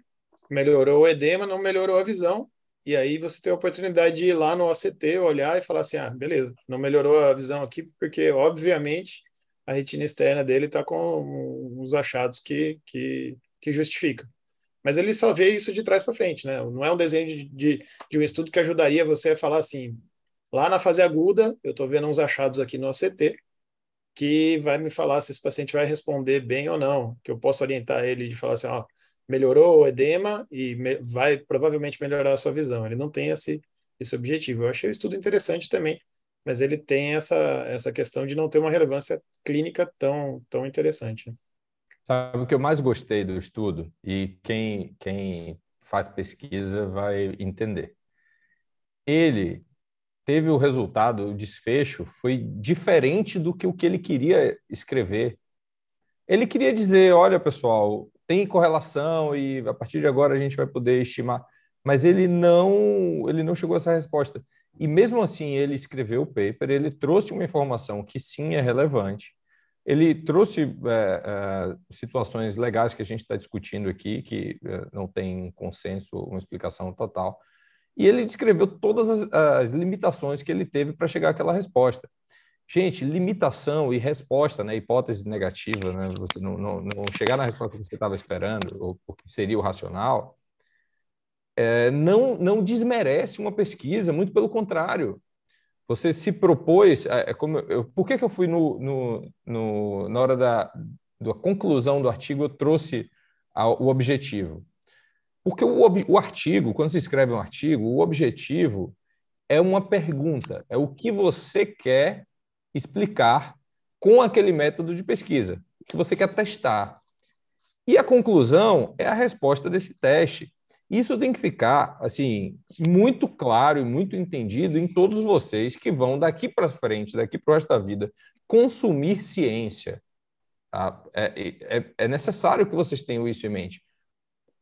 melhorou o edema, não melhorou a visão, e aí você tem a oportunidade de ir lá no OCT, olhar e falar assim, ah, beleza, não melhorou a visão aqui, porque, obviamente, a retina externa dele está com os achados que, que, que justificam. Mas ele só vê isso de trás para frente, né? Não é um desenho de, de, de, um estudo que ajudaria você a falar assim, lá na fase aguda, eu estou vendo uns achados aqui no OCT, que vai me falar se esse paciente vai responder bem ou não, que eu posso orientar ele de falar assim, ó, melhorou o edema e me vai provavelmente melhorar a sua visão. Ele não tem esse, esse objetivo. Eu achei o estudo interessante também, mas ele tem essa, essa questão de não ter uma relevância clínica tão, tão interessante. Né? Sabe o que eu mais gostei do estudo? E quem, quem faz pesquisa vai entender. Ele teve o resultado, o desfecho foi diferente do que o que ele queria escrever. Ele queria dizer, olha pessoal, tem correlação e a partir de agora a gente vai poder estimar, mas ele não, ele não chegou a essa resposta. E mesmo assim ele escreveu o paper, ele trouxe uma informação que sim é relevante. Ele trouxe é, é, situações legais que a gente está discutindo aqui, que é, não tem consenso, uma explicação total e ele descreveu todas as, as limitações que ele teve para chegar àquela resposta. Gente, limitação e resposta, né? hipótese negativa, né? não, não, não chegar na resposta que você estava esperando, ou que seria o racional, é, não, não desmerece uma pesquisa, muito pelo contrário. Você se propôs. É, é, como eu, por que, que eu fui no, no, no na hora da, da conclusão do artigo, eu trouxe a, o objetivo? Porque o, o artigo, quando se escreve um artigo, o objetivo é uma pergunta, é o que você quer explicar com aquele método de pesquisa, que você quer testar. E a conclusão é a resposta desse teste. Isso tem que ficar assim muito claro e muito entendido em todos vocês que vão daqui para frente, daqui para o resto da vida, consumir ciência. Tá? É, é, é necessário que vocês tenham isso em mente.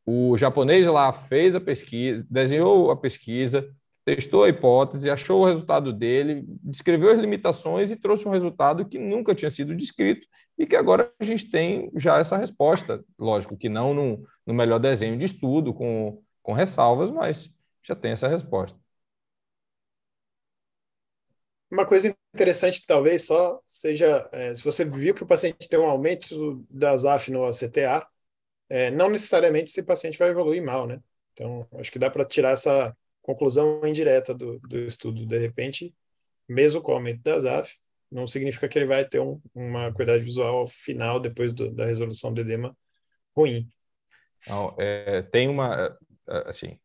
O japonês lá fez a pesquisa, desenhou a pesquisa, testou a hipótese, achou o resultado dele, descreveu as limitações e trouxe um resultado que nunca tinha sido descrito e que agora a gente tem já essa resposta. Lógico que não no, no melhor desenho de estudo, com, com ressalvas, mas já tem essa resposta. Uma coisa interessante, talvez, só seja é, se você viu que o paciente tem um aumento das AF no ACTA, é, não necessariamente esse paciente vai evoluir mal, né? Então, acho que dá para tirar essa conclusão indireta do, do estudo. De repente, mesmo com o aumento das ZAF, não significa que ele vai ter um, uma acuidade visual final depois do, da resolução do edema ruim. Não, é, tem uma, é, é, assim, né?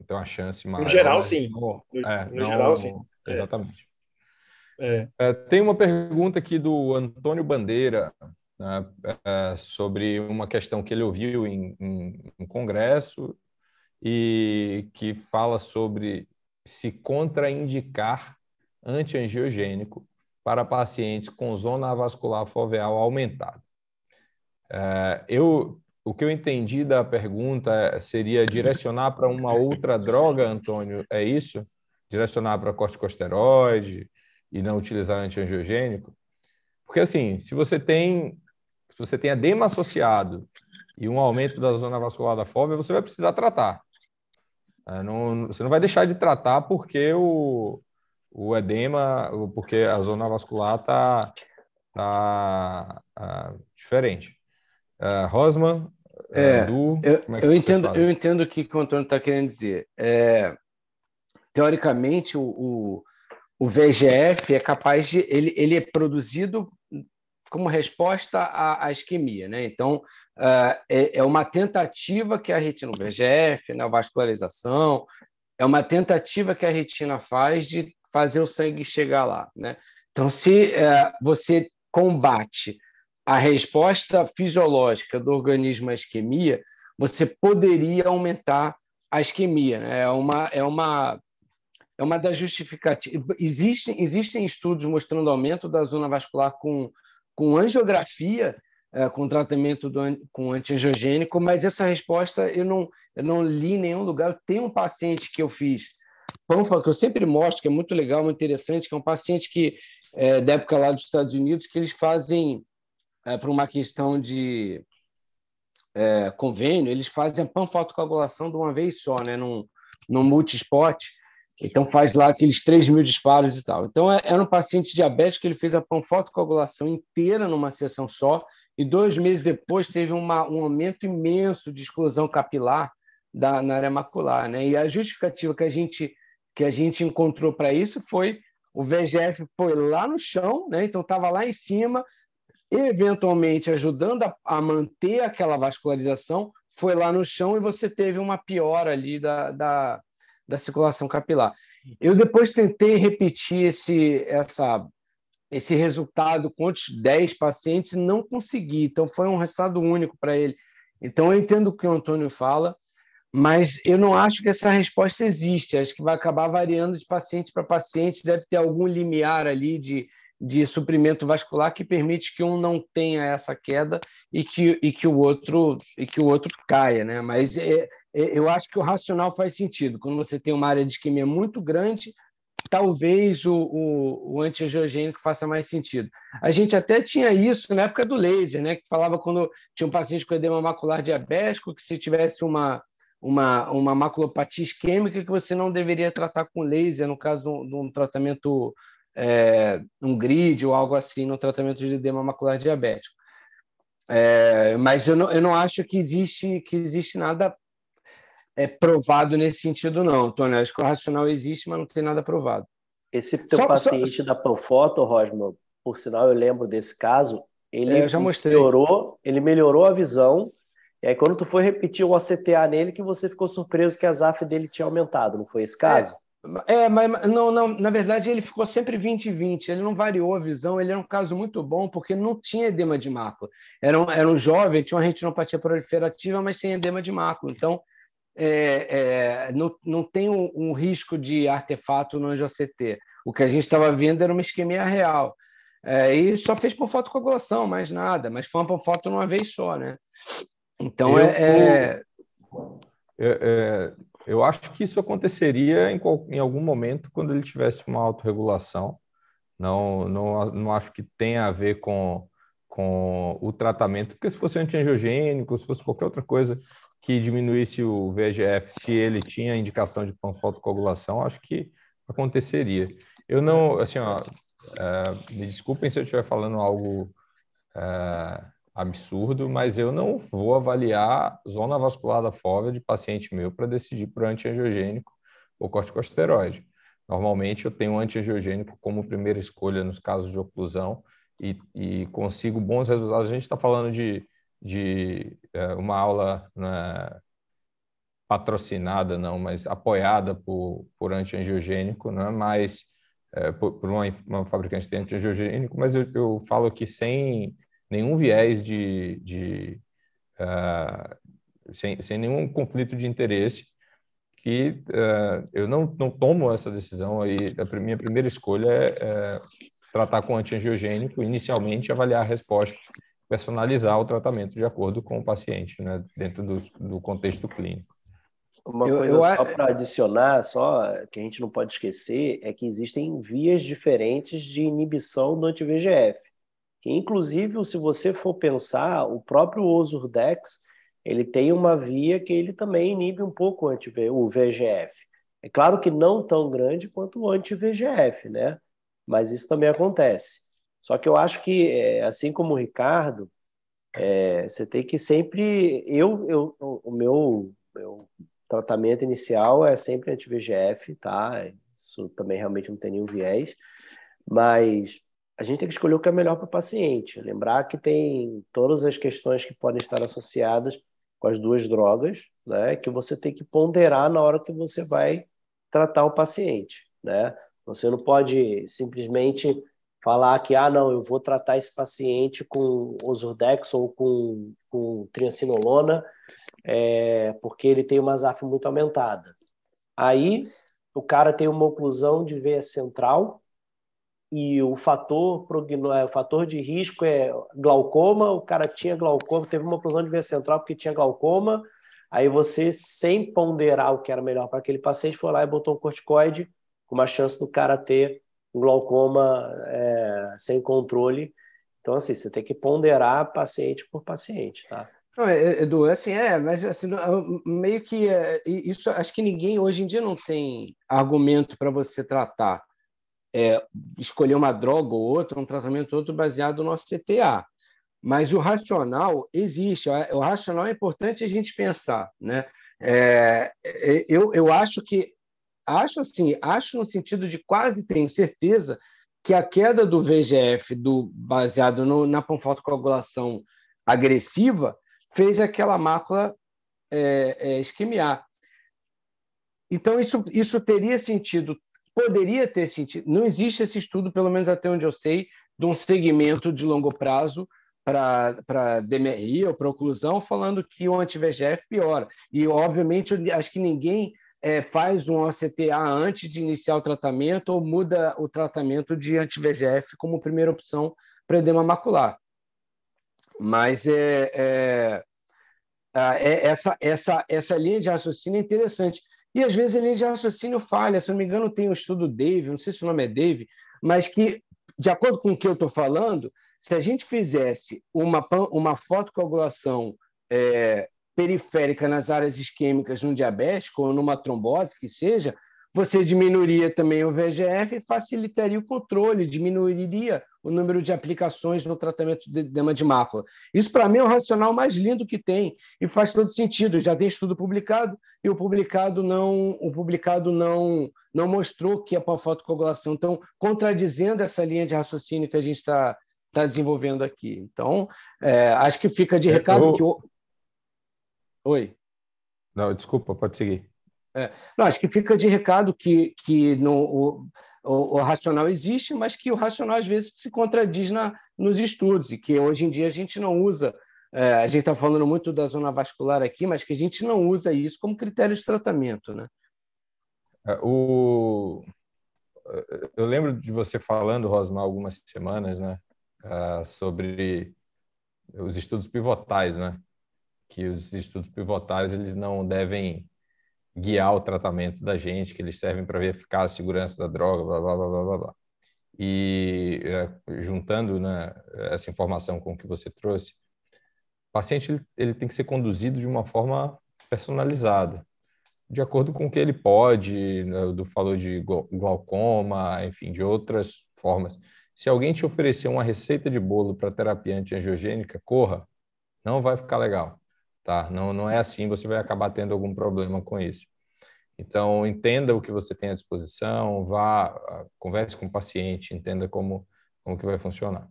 então a chance maior... No geral, sim. No, é, no não, geral, sim. Exatamente. É. é. tem uma pergunta aqui do Antônio Bandeira né, é, sobre uma questão que ele ouviu em, em, em congresso e que fala sobre se contraindicar antiangiogênico para pacientes com zona vascular foveal aumentada. É, eu, o que eu entendi da pergunta seria direcionar para uma outra droga, Antônio, é isso? Direcionar para corticosteroide e não utilizar antiangiogênico? Porque, assim, se você tem se você tem edema associado e um aumento da zona vascular da fóvea, você vai precisar tratar. É, não, você não vai deixar de tratar porque o, o edema, porque a zona vascular está tá, tá ah, diferente. Uh, Rosman, é, é eu, é eu entendo, eu entendo o que o Antônio está querendo dizer. É, teoricamente, o, o, o, VGF é capaz de. Ele, ele é produzido como resposta à, à isquemia. Né? Então, uh, é, é, uma tentativa que a retina, o VGF, né, a vascularização, é uma tentativa que a retina faz de fazer o sangue chegar lá. Né? Então, se uh, você combate a resposta fisiológica do organismo à isquemia, você poderia aumentar a isquemia. Né? É uma. É uma é uma das justificativas. Existem, existem estudos mostrando aumento da zona vascular com com angiografia, é, com tratamento do, com antiangiogênico, mas essa resposta eu não, eu não li em nenhum lugar. tem um paciente que eu fiz que eu sempre mostro, que é muito legal, muito interessante, que é um paciente que, é, da época lá dos Estados Unidos, que eles fazem, é, para uma questão de é, convênio, eles fazem a panfotocoagulação de uma vez só, né, num, num multispot, então faz lá aqueles 3 mil disparos e tal. Então é, era um paciente diabético, ele fez a panfotocoagulação inteira numa sessão só, e dois meses depois teve uma, um aumento imenso de exclusão capilar da, na área macular. Né? E a justificativa que a gente, que a gente encontrou para isso foi o VGF foi lá no chão, né? então estava lá em cima, eventualmente ajudando a, a, manter aquela vascularização, foi lá no chão e você teve uma piora ali da, da da circulação capilar. Eu depois tentei repetir esse, essa, esse resultado com outros 10 pacientes e não consegui, então foi um resultado único para ele. Então eu entendo o que o Antônio fala, mas eu não acho que essa resposta existe, acho que vai acabar variando de paciente para paciente, deve ter algum limiar ali de, de suprimento vascular que permite que um não tenha essa queda e que, e que o outro e que o outro caia, né? Mas é, é, eu acho que o racional faz sentido. Quando você tem uma área de isquemia muito grande, talvez o, o, o antiangiogênico faça mais sentido. A gente até tinha isso na época do laser, né? que falava quando tinha um paciente com edema macular diabético, que se tivesse uma, uma, uma maculopatia isquêmica, que você não deveria tratar com laser, no caso de um tratamento, é, um grid ou algo assim, no tratamento de edema macular diabético. É, mas eu não, eu não acho que existe, que existe nada é provado nesse sentido, não, Tony. Então, acho que o racional existe, mas não tem nada provado. Esse teu só, paciente só... da Panfoto, Rosmo, por sinal, eu lembro desse caso, ele é, melhorou, ele melhorou a visão. E aí, quando tu foi repetir o ACTA nele, que você ficou surpreso que a ZAF dele tinha aumentado, não foi esse é, caso? É, é mas não, não, na verdade ele ficou sempre 20-20, ele não variou a visão, ele era um caso muito bom, porque não tinha edema de mácula. Era um, era um jovem, tinha uma retinopatia proliferativa, mas sem edema de mácula. Então, é, é, não, não tem um, um, risco de artefato no Anjo ACT. O que a gente estava vendo era uma isquemia real. É, e só fez por fotocoagulação, mais nada, mas foi uma foto uma vez só, né? Então é, é, eu, é, é... Eu acho que isso aconteceria em, qual, em algum momento quando ele tivesse uma autorregulação. Não, não, não acho que tenha a ver com, com o tratamento, porque se fosse antiangiogênico, se fosse qualquer outra coisa que diminuísse o VEGF se ele tinha indicação de panfotocoagulação, acho que aconteceria. Eu não, assim, ó, é, me desculpem se eu estiver falando algo é, absurdo, mas eu não vou avaliar zona vascular da fóvea de paciente meu para decidir por antiangiogênico ou corticosteroide. Normalmente eu tenho antiangiogênico como primeira escolha nos casos de oclusão e, e consigo bons resultados. A gente está falando de de é, uma aula né, patrocinada, não, mas apoiada por, por antiangiogênico, né, mas é, por, por uma, uma, fabricante de antiangiogênico, mas eu, eu, falo que sem nenhum viés de. de uh, sem, sem nenhum conflito de interesse, que uh, eu não, não tomo essa decisão aí. A minha primeira escolha é, é tratar com antiangiogênico, inicialmente avaliar a resposta personalizar o tratamento de acordo com o paciente, né, dentro do, do contexto clínico. Uma eu, coisa eu... só para adicionar, só que a gente não pode esquecer, é que existem vias diferentes de inibição do anti-VGF. Que, inclusive, se você for pensar, o próprio Osurdex, ele tem uma via que ele também inibe um pouco o VGF. É claro que não tão grande quanto o anti-VGF, né? Mas isso também acontece. Só que eu acho que, é, assim como o Ricardo, é, você tem que sempre. Eu, eu o meu, meu tratamento inicial é sempre anti-VGF, tá? Isso também realmente não tem nenhum viés, mas a gente tem que escolher o que é melhor para o paciente. Lembrar que tem todas as questões que podem estar associadas com as duas drogas, né? Que você tem que ponderar na hora que você vai tratar o paciente, né? Você não pode simplesmente falar que, ah, não, eu vou tratar esse paciente com Ozurdex ou com, com triancinolona, é, porque ele tem uma ZAF muito aumentada. Aí, o cara tem uma oclusão de veia central e o fator, é, o fator de risco é glaucoma, o cara tinha glaucoma, teve uma oclusão de veia central porque tinha glaucoma, aí você, sem ponderar o que era melhor para aquele paciente, foi lá e botou um corticoide, com uma chance do cara ter glaucoma é, sem controle. Então, assim, você tem que ponderar paciente por paciente, tá? Não, é, é, Edu, é assim, é, mas assim, meio que é, isso, acho que ninguém hoje em dia não tem argumento para você tratar, é, escolher uma droga ou outra, um tratamento ou outro baseado no nosso CTA. Mas o racional existe, o racional é importante a gente pensar, né? É, eu, eu acho que acho assim, acho no sentido de quase tenho certeza que a queda do VGF, do, baseado no, na panfotocoagulação agressiva, fez aquela mácula é, é, esquemiar. Então, isso, isso teria sentido, poderia ter sentido. Não existe esse estudo, pelo menos até onde eu sei, de um segmento de longo prazo para DMRI ou para oclusão, falando que o anti-VGF piora. E, obviamente, acho que ninguém é, faz um OCTA antes de iniciar o tratamento ou muda o tratamento de anti-VGF como primeira opção para edema macular. Mas é, é, é, essa, essa, essa linha de raciocínio é interessante. E às vezes a linha de raciocínio falha. Se não me engano, tem um estudo Dave, não sei se o nome é Dave, mas que, de acordo com o que eu estou falando, se a gente fizesse uma, uma fotocoagulação é, periférica nas áreas isquêmicas num diabético ou numa trombose que seja, você diminuiria também o VGF, e facilitaria o controle, diminuiria o número de aplicações no tratamento de edema de mácula. Isso, para mim, é o racional mais lindo que tem e faz todo sentido. Já tem estudo publicado e o publicado não, o publicado não, não mostrou que é para fotocoagulação. Então, contradizendo essa linha de raciocínio que a gente está tá desenvolvendo aqui. Então, é, acho que fica de é, recado eu... que... O... Oi. Não, desculpa, pode seguir. É, não, acho que fica de recado que, que o, o, o, racional existe, mas que o racional às vezes se contradiz na, nos estudos, e que hoje em dia a gente não usa. É, a gente está falando muito da zona vascular aqui, mas que a gente não usa isso como critério de tratamento. Né? É, o... Eu lembro de você falando, Rosmar, algumas semanas, né, é, sobre os estudos pivotais, né? que os estudos pivotais eles não devem guiar o tratamento da gente, que eles servem para verificar a segurança da droga, blá, blá, blá, blá, blá. E é, juntando né, essa informação com o que você trouxe, o paciente ele, ele tem que ser conduzido de uma forma personalizada, de acordo com o que ele pode, né, do falou de glaucoma, enfim, de outras formas. Se alguém te oferecer uma receita de bolo para terapia antiangiogênica, corra, não vai ficar legal tá? Não, não é assim, você vai acabar tendo algum problema com isso. Então, entenda o que você tem à disposição, vá, ah, converse com o paciente, entenda como, como que vai funcionar.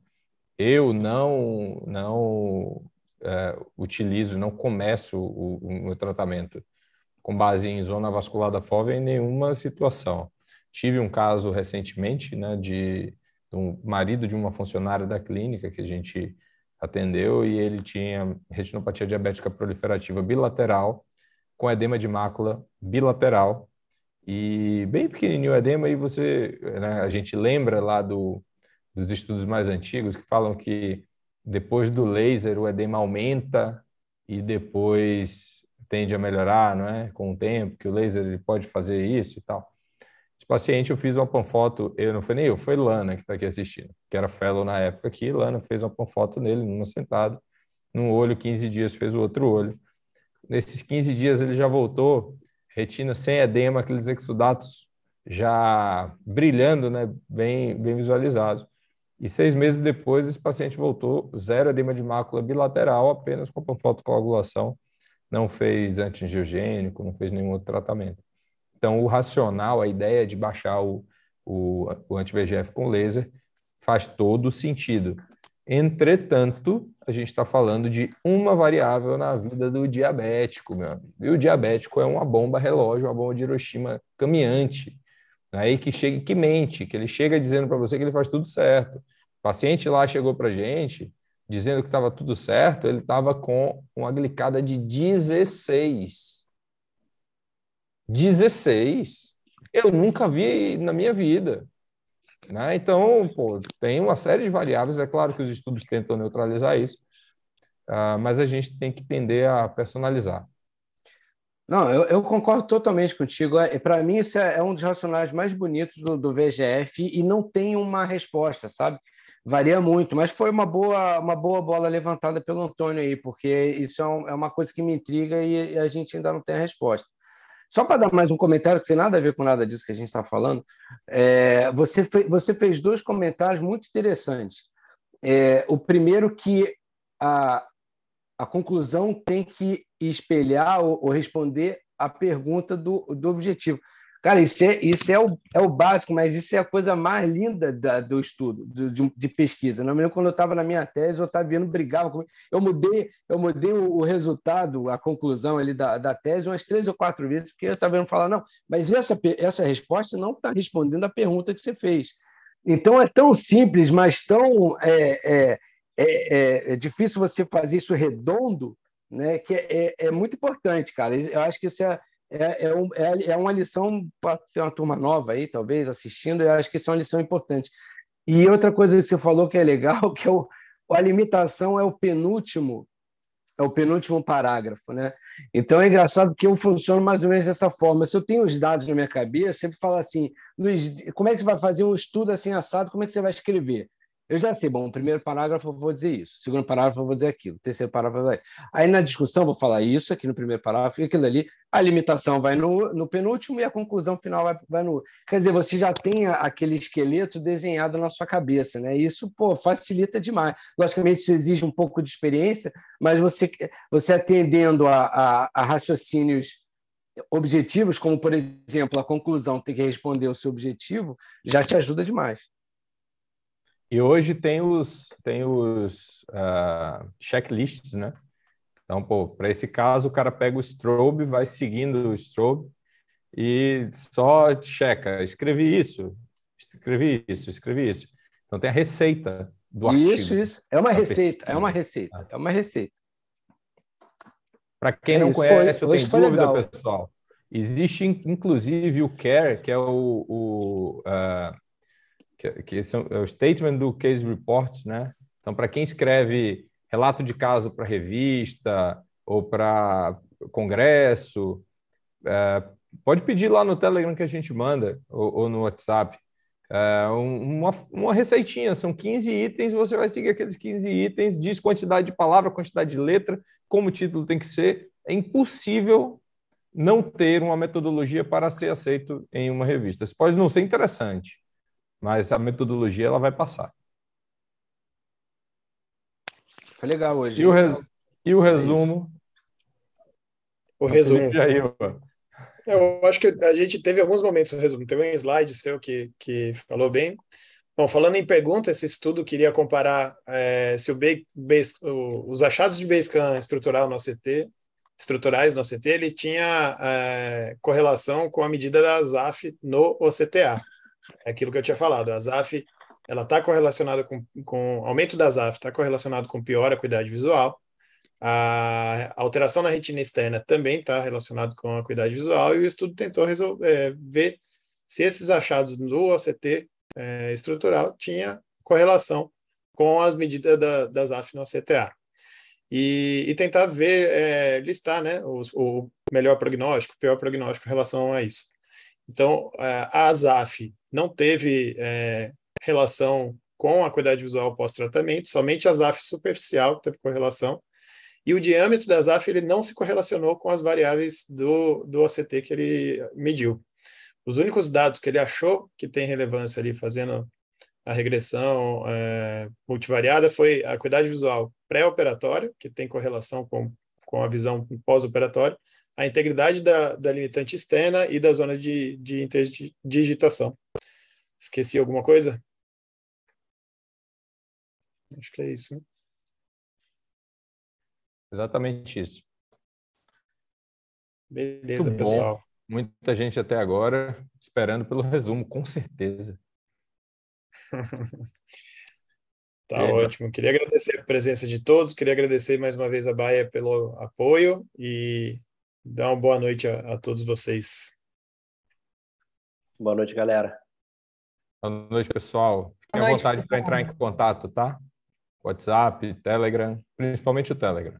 Eu não, não é, utilizo, não começo o, o, meu tratamento com base em zona vascular da fóvea em nenhuma situação. Tive um caso recentemente né, de, de um marido de uma funcionária da clínica que a gente atendeu e ele tinha retinopatia diabética proliferativa bilateral com edema de mácula bilateral e bem pequenininho o edema e você né, a gente lembra lá do, dos estudos mais antigos que falam que depois do laser o edema aumenta e depois tende a melhorar, não é? Com o tempo que o laser ele pode fazer isso e tal. Esse paciente, eu fiz uma panfoto, eu não foi nem eu, foi Lana que está aqui assistindo, que era fellow na época aqui. Lana fez uma panfoto nele, numa sentada, num olho, 15 dias fez o outro olho. Nesses 15 dias ele já voltou, retina sem edema, aqueles exudatos já brilhando, né, bem, bem visualizados. E seis meses depois, esse paciente voltou zero edema de mácula bilateral, apenas com a fotocoagulação, não fez antiangiogênico, não fez nenhum outro tratamento. Então, o racional, a ideia de baixar o, o, o anti-VEGF com laser faz todo sentido. Entretanto, a gente está falando de uma variável na vida do diabético, meu amigo. E o diabético é uma bomba relógio, uma bomba de Hiroshima caminhante, aí né? que chega, que mente, que ele chega dizendo para você que ele faz tudo certo. O paciente lá chegou para gente dizendo que estava tudo certo, ele estava com uma glicada de 16 16. Eu nunca vi na minha vida. Né? Então, pô, tem uma série de variáveis. É claro que os estudos tentam neutralizar isso, uh, mas a gente tem que tender a personalizar. Não, eu, eu concordo totalmente contigo. É, Para mim, isso é, é, um dos racionais mais bonitos do, do VGF e não tem uma resposta, sabe? Varia muito, mas foi uma boa, uma boa bola levantada pelo Antônio aí, porque isso é, um, é uma coisa que me intriga e a gente ainda não tem a resposta. Só para dar mais um comentário que tem nada a ver com nada disso que a gente está falando, é, você, fe, você fez dois comentários muito interessantes. É, o primeiro que a, a conclusão tem que espelhar ou, ou responder à pergunta do, do objetivo. Cara, isso, é, isso é, o, é o básico, mas isso é a coisa mais linda da, do estudo, do, de, de, pesquisa. Não me lembro quando eu estava na minha tese, o Otaviano brigava comigo. Eu mudei, eu mudei o, o, resultado, a conclusão ali da, da tese, umas três ou quatro vezes, porque eu estava vendo falar, não, mas essa, essa resposta não está respondendo a pergunta que você fez. Então é tão simples, mas tão é, é, é, é, é difícil você fazer isso redondo, né? Que é, é, é, muito importante, cara. Eu acho que isso é, é, é, um, é, é uma lição para uma turma nova aí, talvez, assistindo, eu acho que isso é uma lição importante. E outra coisa que você falou que é legal, que é o, a limitação é o penúltimo é o penúltimo parágrafo, né? Então é engraçado que eu funciono mais ou menos dessa forma. Se eu tenho os dados na minha cabeça, sempre falo assim, Luiz, como é que você vai fazer um estudo assim assado? Como é que você vai escrever? Eu já sei, bom, primeiro parágrafo eu vou dizer isso, segundo parágrafo eu vou dizer aquilo, terceiro parágrafo eu vou dizer Aí na discussão eu vou falar isso aqui no primeiro parágrafo e aquilo ali, a limitação vai no, no penúltimo e a conclusão final vai, vai no. Quer dizer, você já tem aquele esqueleto desenhado na sua cabeça, né? Isso, pô, facilita demais. Logicamente, isso exige um pouco de experiência, mas você, você atendendo a, a, a raciocínios objetivos, como, por exemplo, a conclusão ter que responder o seu objetivo, já te ajuda demais. E hoje tem os, tem os uh, checklists, né? Então, pô, para esse caso, o cara pega o strobe, vai seguindo o strobe e só checa. Escrevi isso, escrevi isso, escrevi isso. Então, tem a receita do artigo. Isso, isso. É uma receita, pesquisa. é uma receita, é uma receita. Para quem é não isso. conhece eu tenho dúvida, legal. pessoal, existe inclusive o CARE, que é o, o ah, que, esse é, é o statement do case report, né? Então, para quem escreve relato de caso para revista ou para congresso, é, pode pedir lá no Telegram que a gente manda ou, ou no WhatsApp. É, uma, uma receitinha, são 15 itens, você vai seguir aqueles 15 itens, diz quantidade de palavra, quantidade de letra, como o título tem que ser. É impossível não ter uma metodologia para ser aceito em uma revista. Isso pode não ser interessante, mas a metodologia ela vai passar. Foi legal hoje. E o, res... e o é resumo? O resumo. Aí, eu acho que a gente teve alguns momentos no resumo. Teve um slide seu que, que falou bem. Bom, falando em pergunta, esse estudo queria comparar é, se o B, os achados de Basecamp estrutural no CT, estruturais no CT, ele tinha é, correlação com a medida da ZAF no OCTA. É aquilo que eu tinha falado, a ZAF ela está correlacionada com, com aumento da ZAF, está correlacionado com pior acuidade visual. A alteração na retina externa também está relacionado com a acuidade visual e o estudo tentou resolver, é, ver se esses achados do OCT é, estrutural tinha correlação com as medidas da, da ZAF no OCTA E, e tentar ver, é, listar né, o, o melhor prognóstico, o pior prognóstico em relação a isso. Então, é, a ASAF não teve é, relação com a qualidade visual pós-tratamento, somente a ZAF superficial que teve correlação, e o diâmetro da ZAF ele não se correlacionou com as variáveis do, do OCT que ele mediu. Os únicos dados que ele achou que tem relevância ali fazendo a regressão é, multivariada foi a acuidade visual pré-operatória, que tem correlação com, com a visão pós-operatória, a integridade da, da limitante externa e da zona de, de interdigitação. Esqueci alguma coisa? Acho que é isso. Né? Exatamente isso. Beleza, Muito pessoal. Bom. Muita gente até agora esperando pelo resumo, com certeza. Tá é. ótimo. Queria agradecer a presença de todos, queria agradecer mais uma vez a Baia pelo apoio e dar uma boa noite a, a todos vocês. Boa noite, galera. Boa noite, pessoal. Fiquem à vontade para entrar em contato, tá? WhatsApp, Telegram, principalmente o Telegram.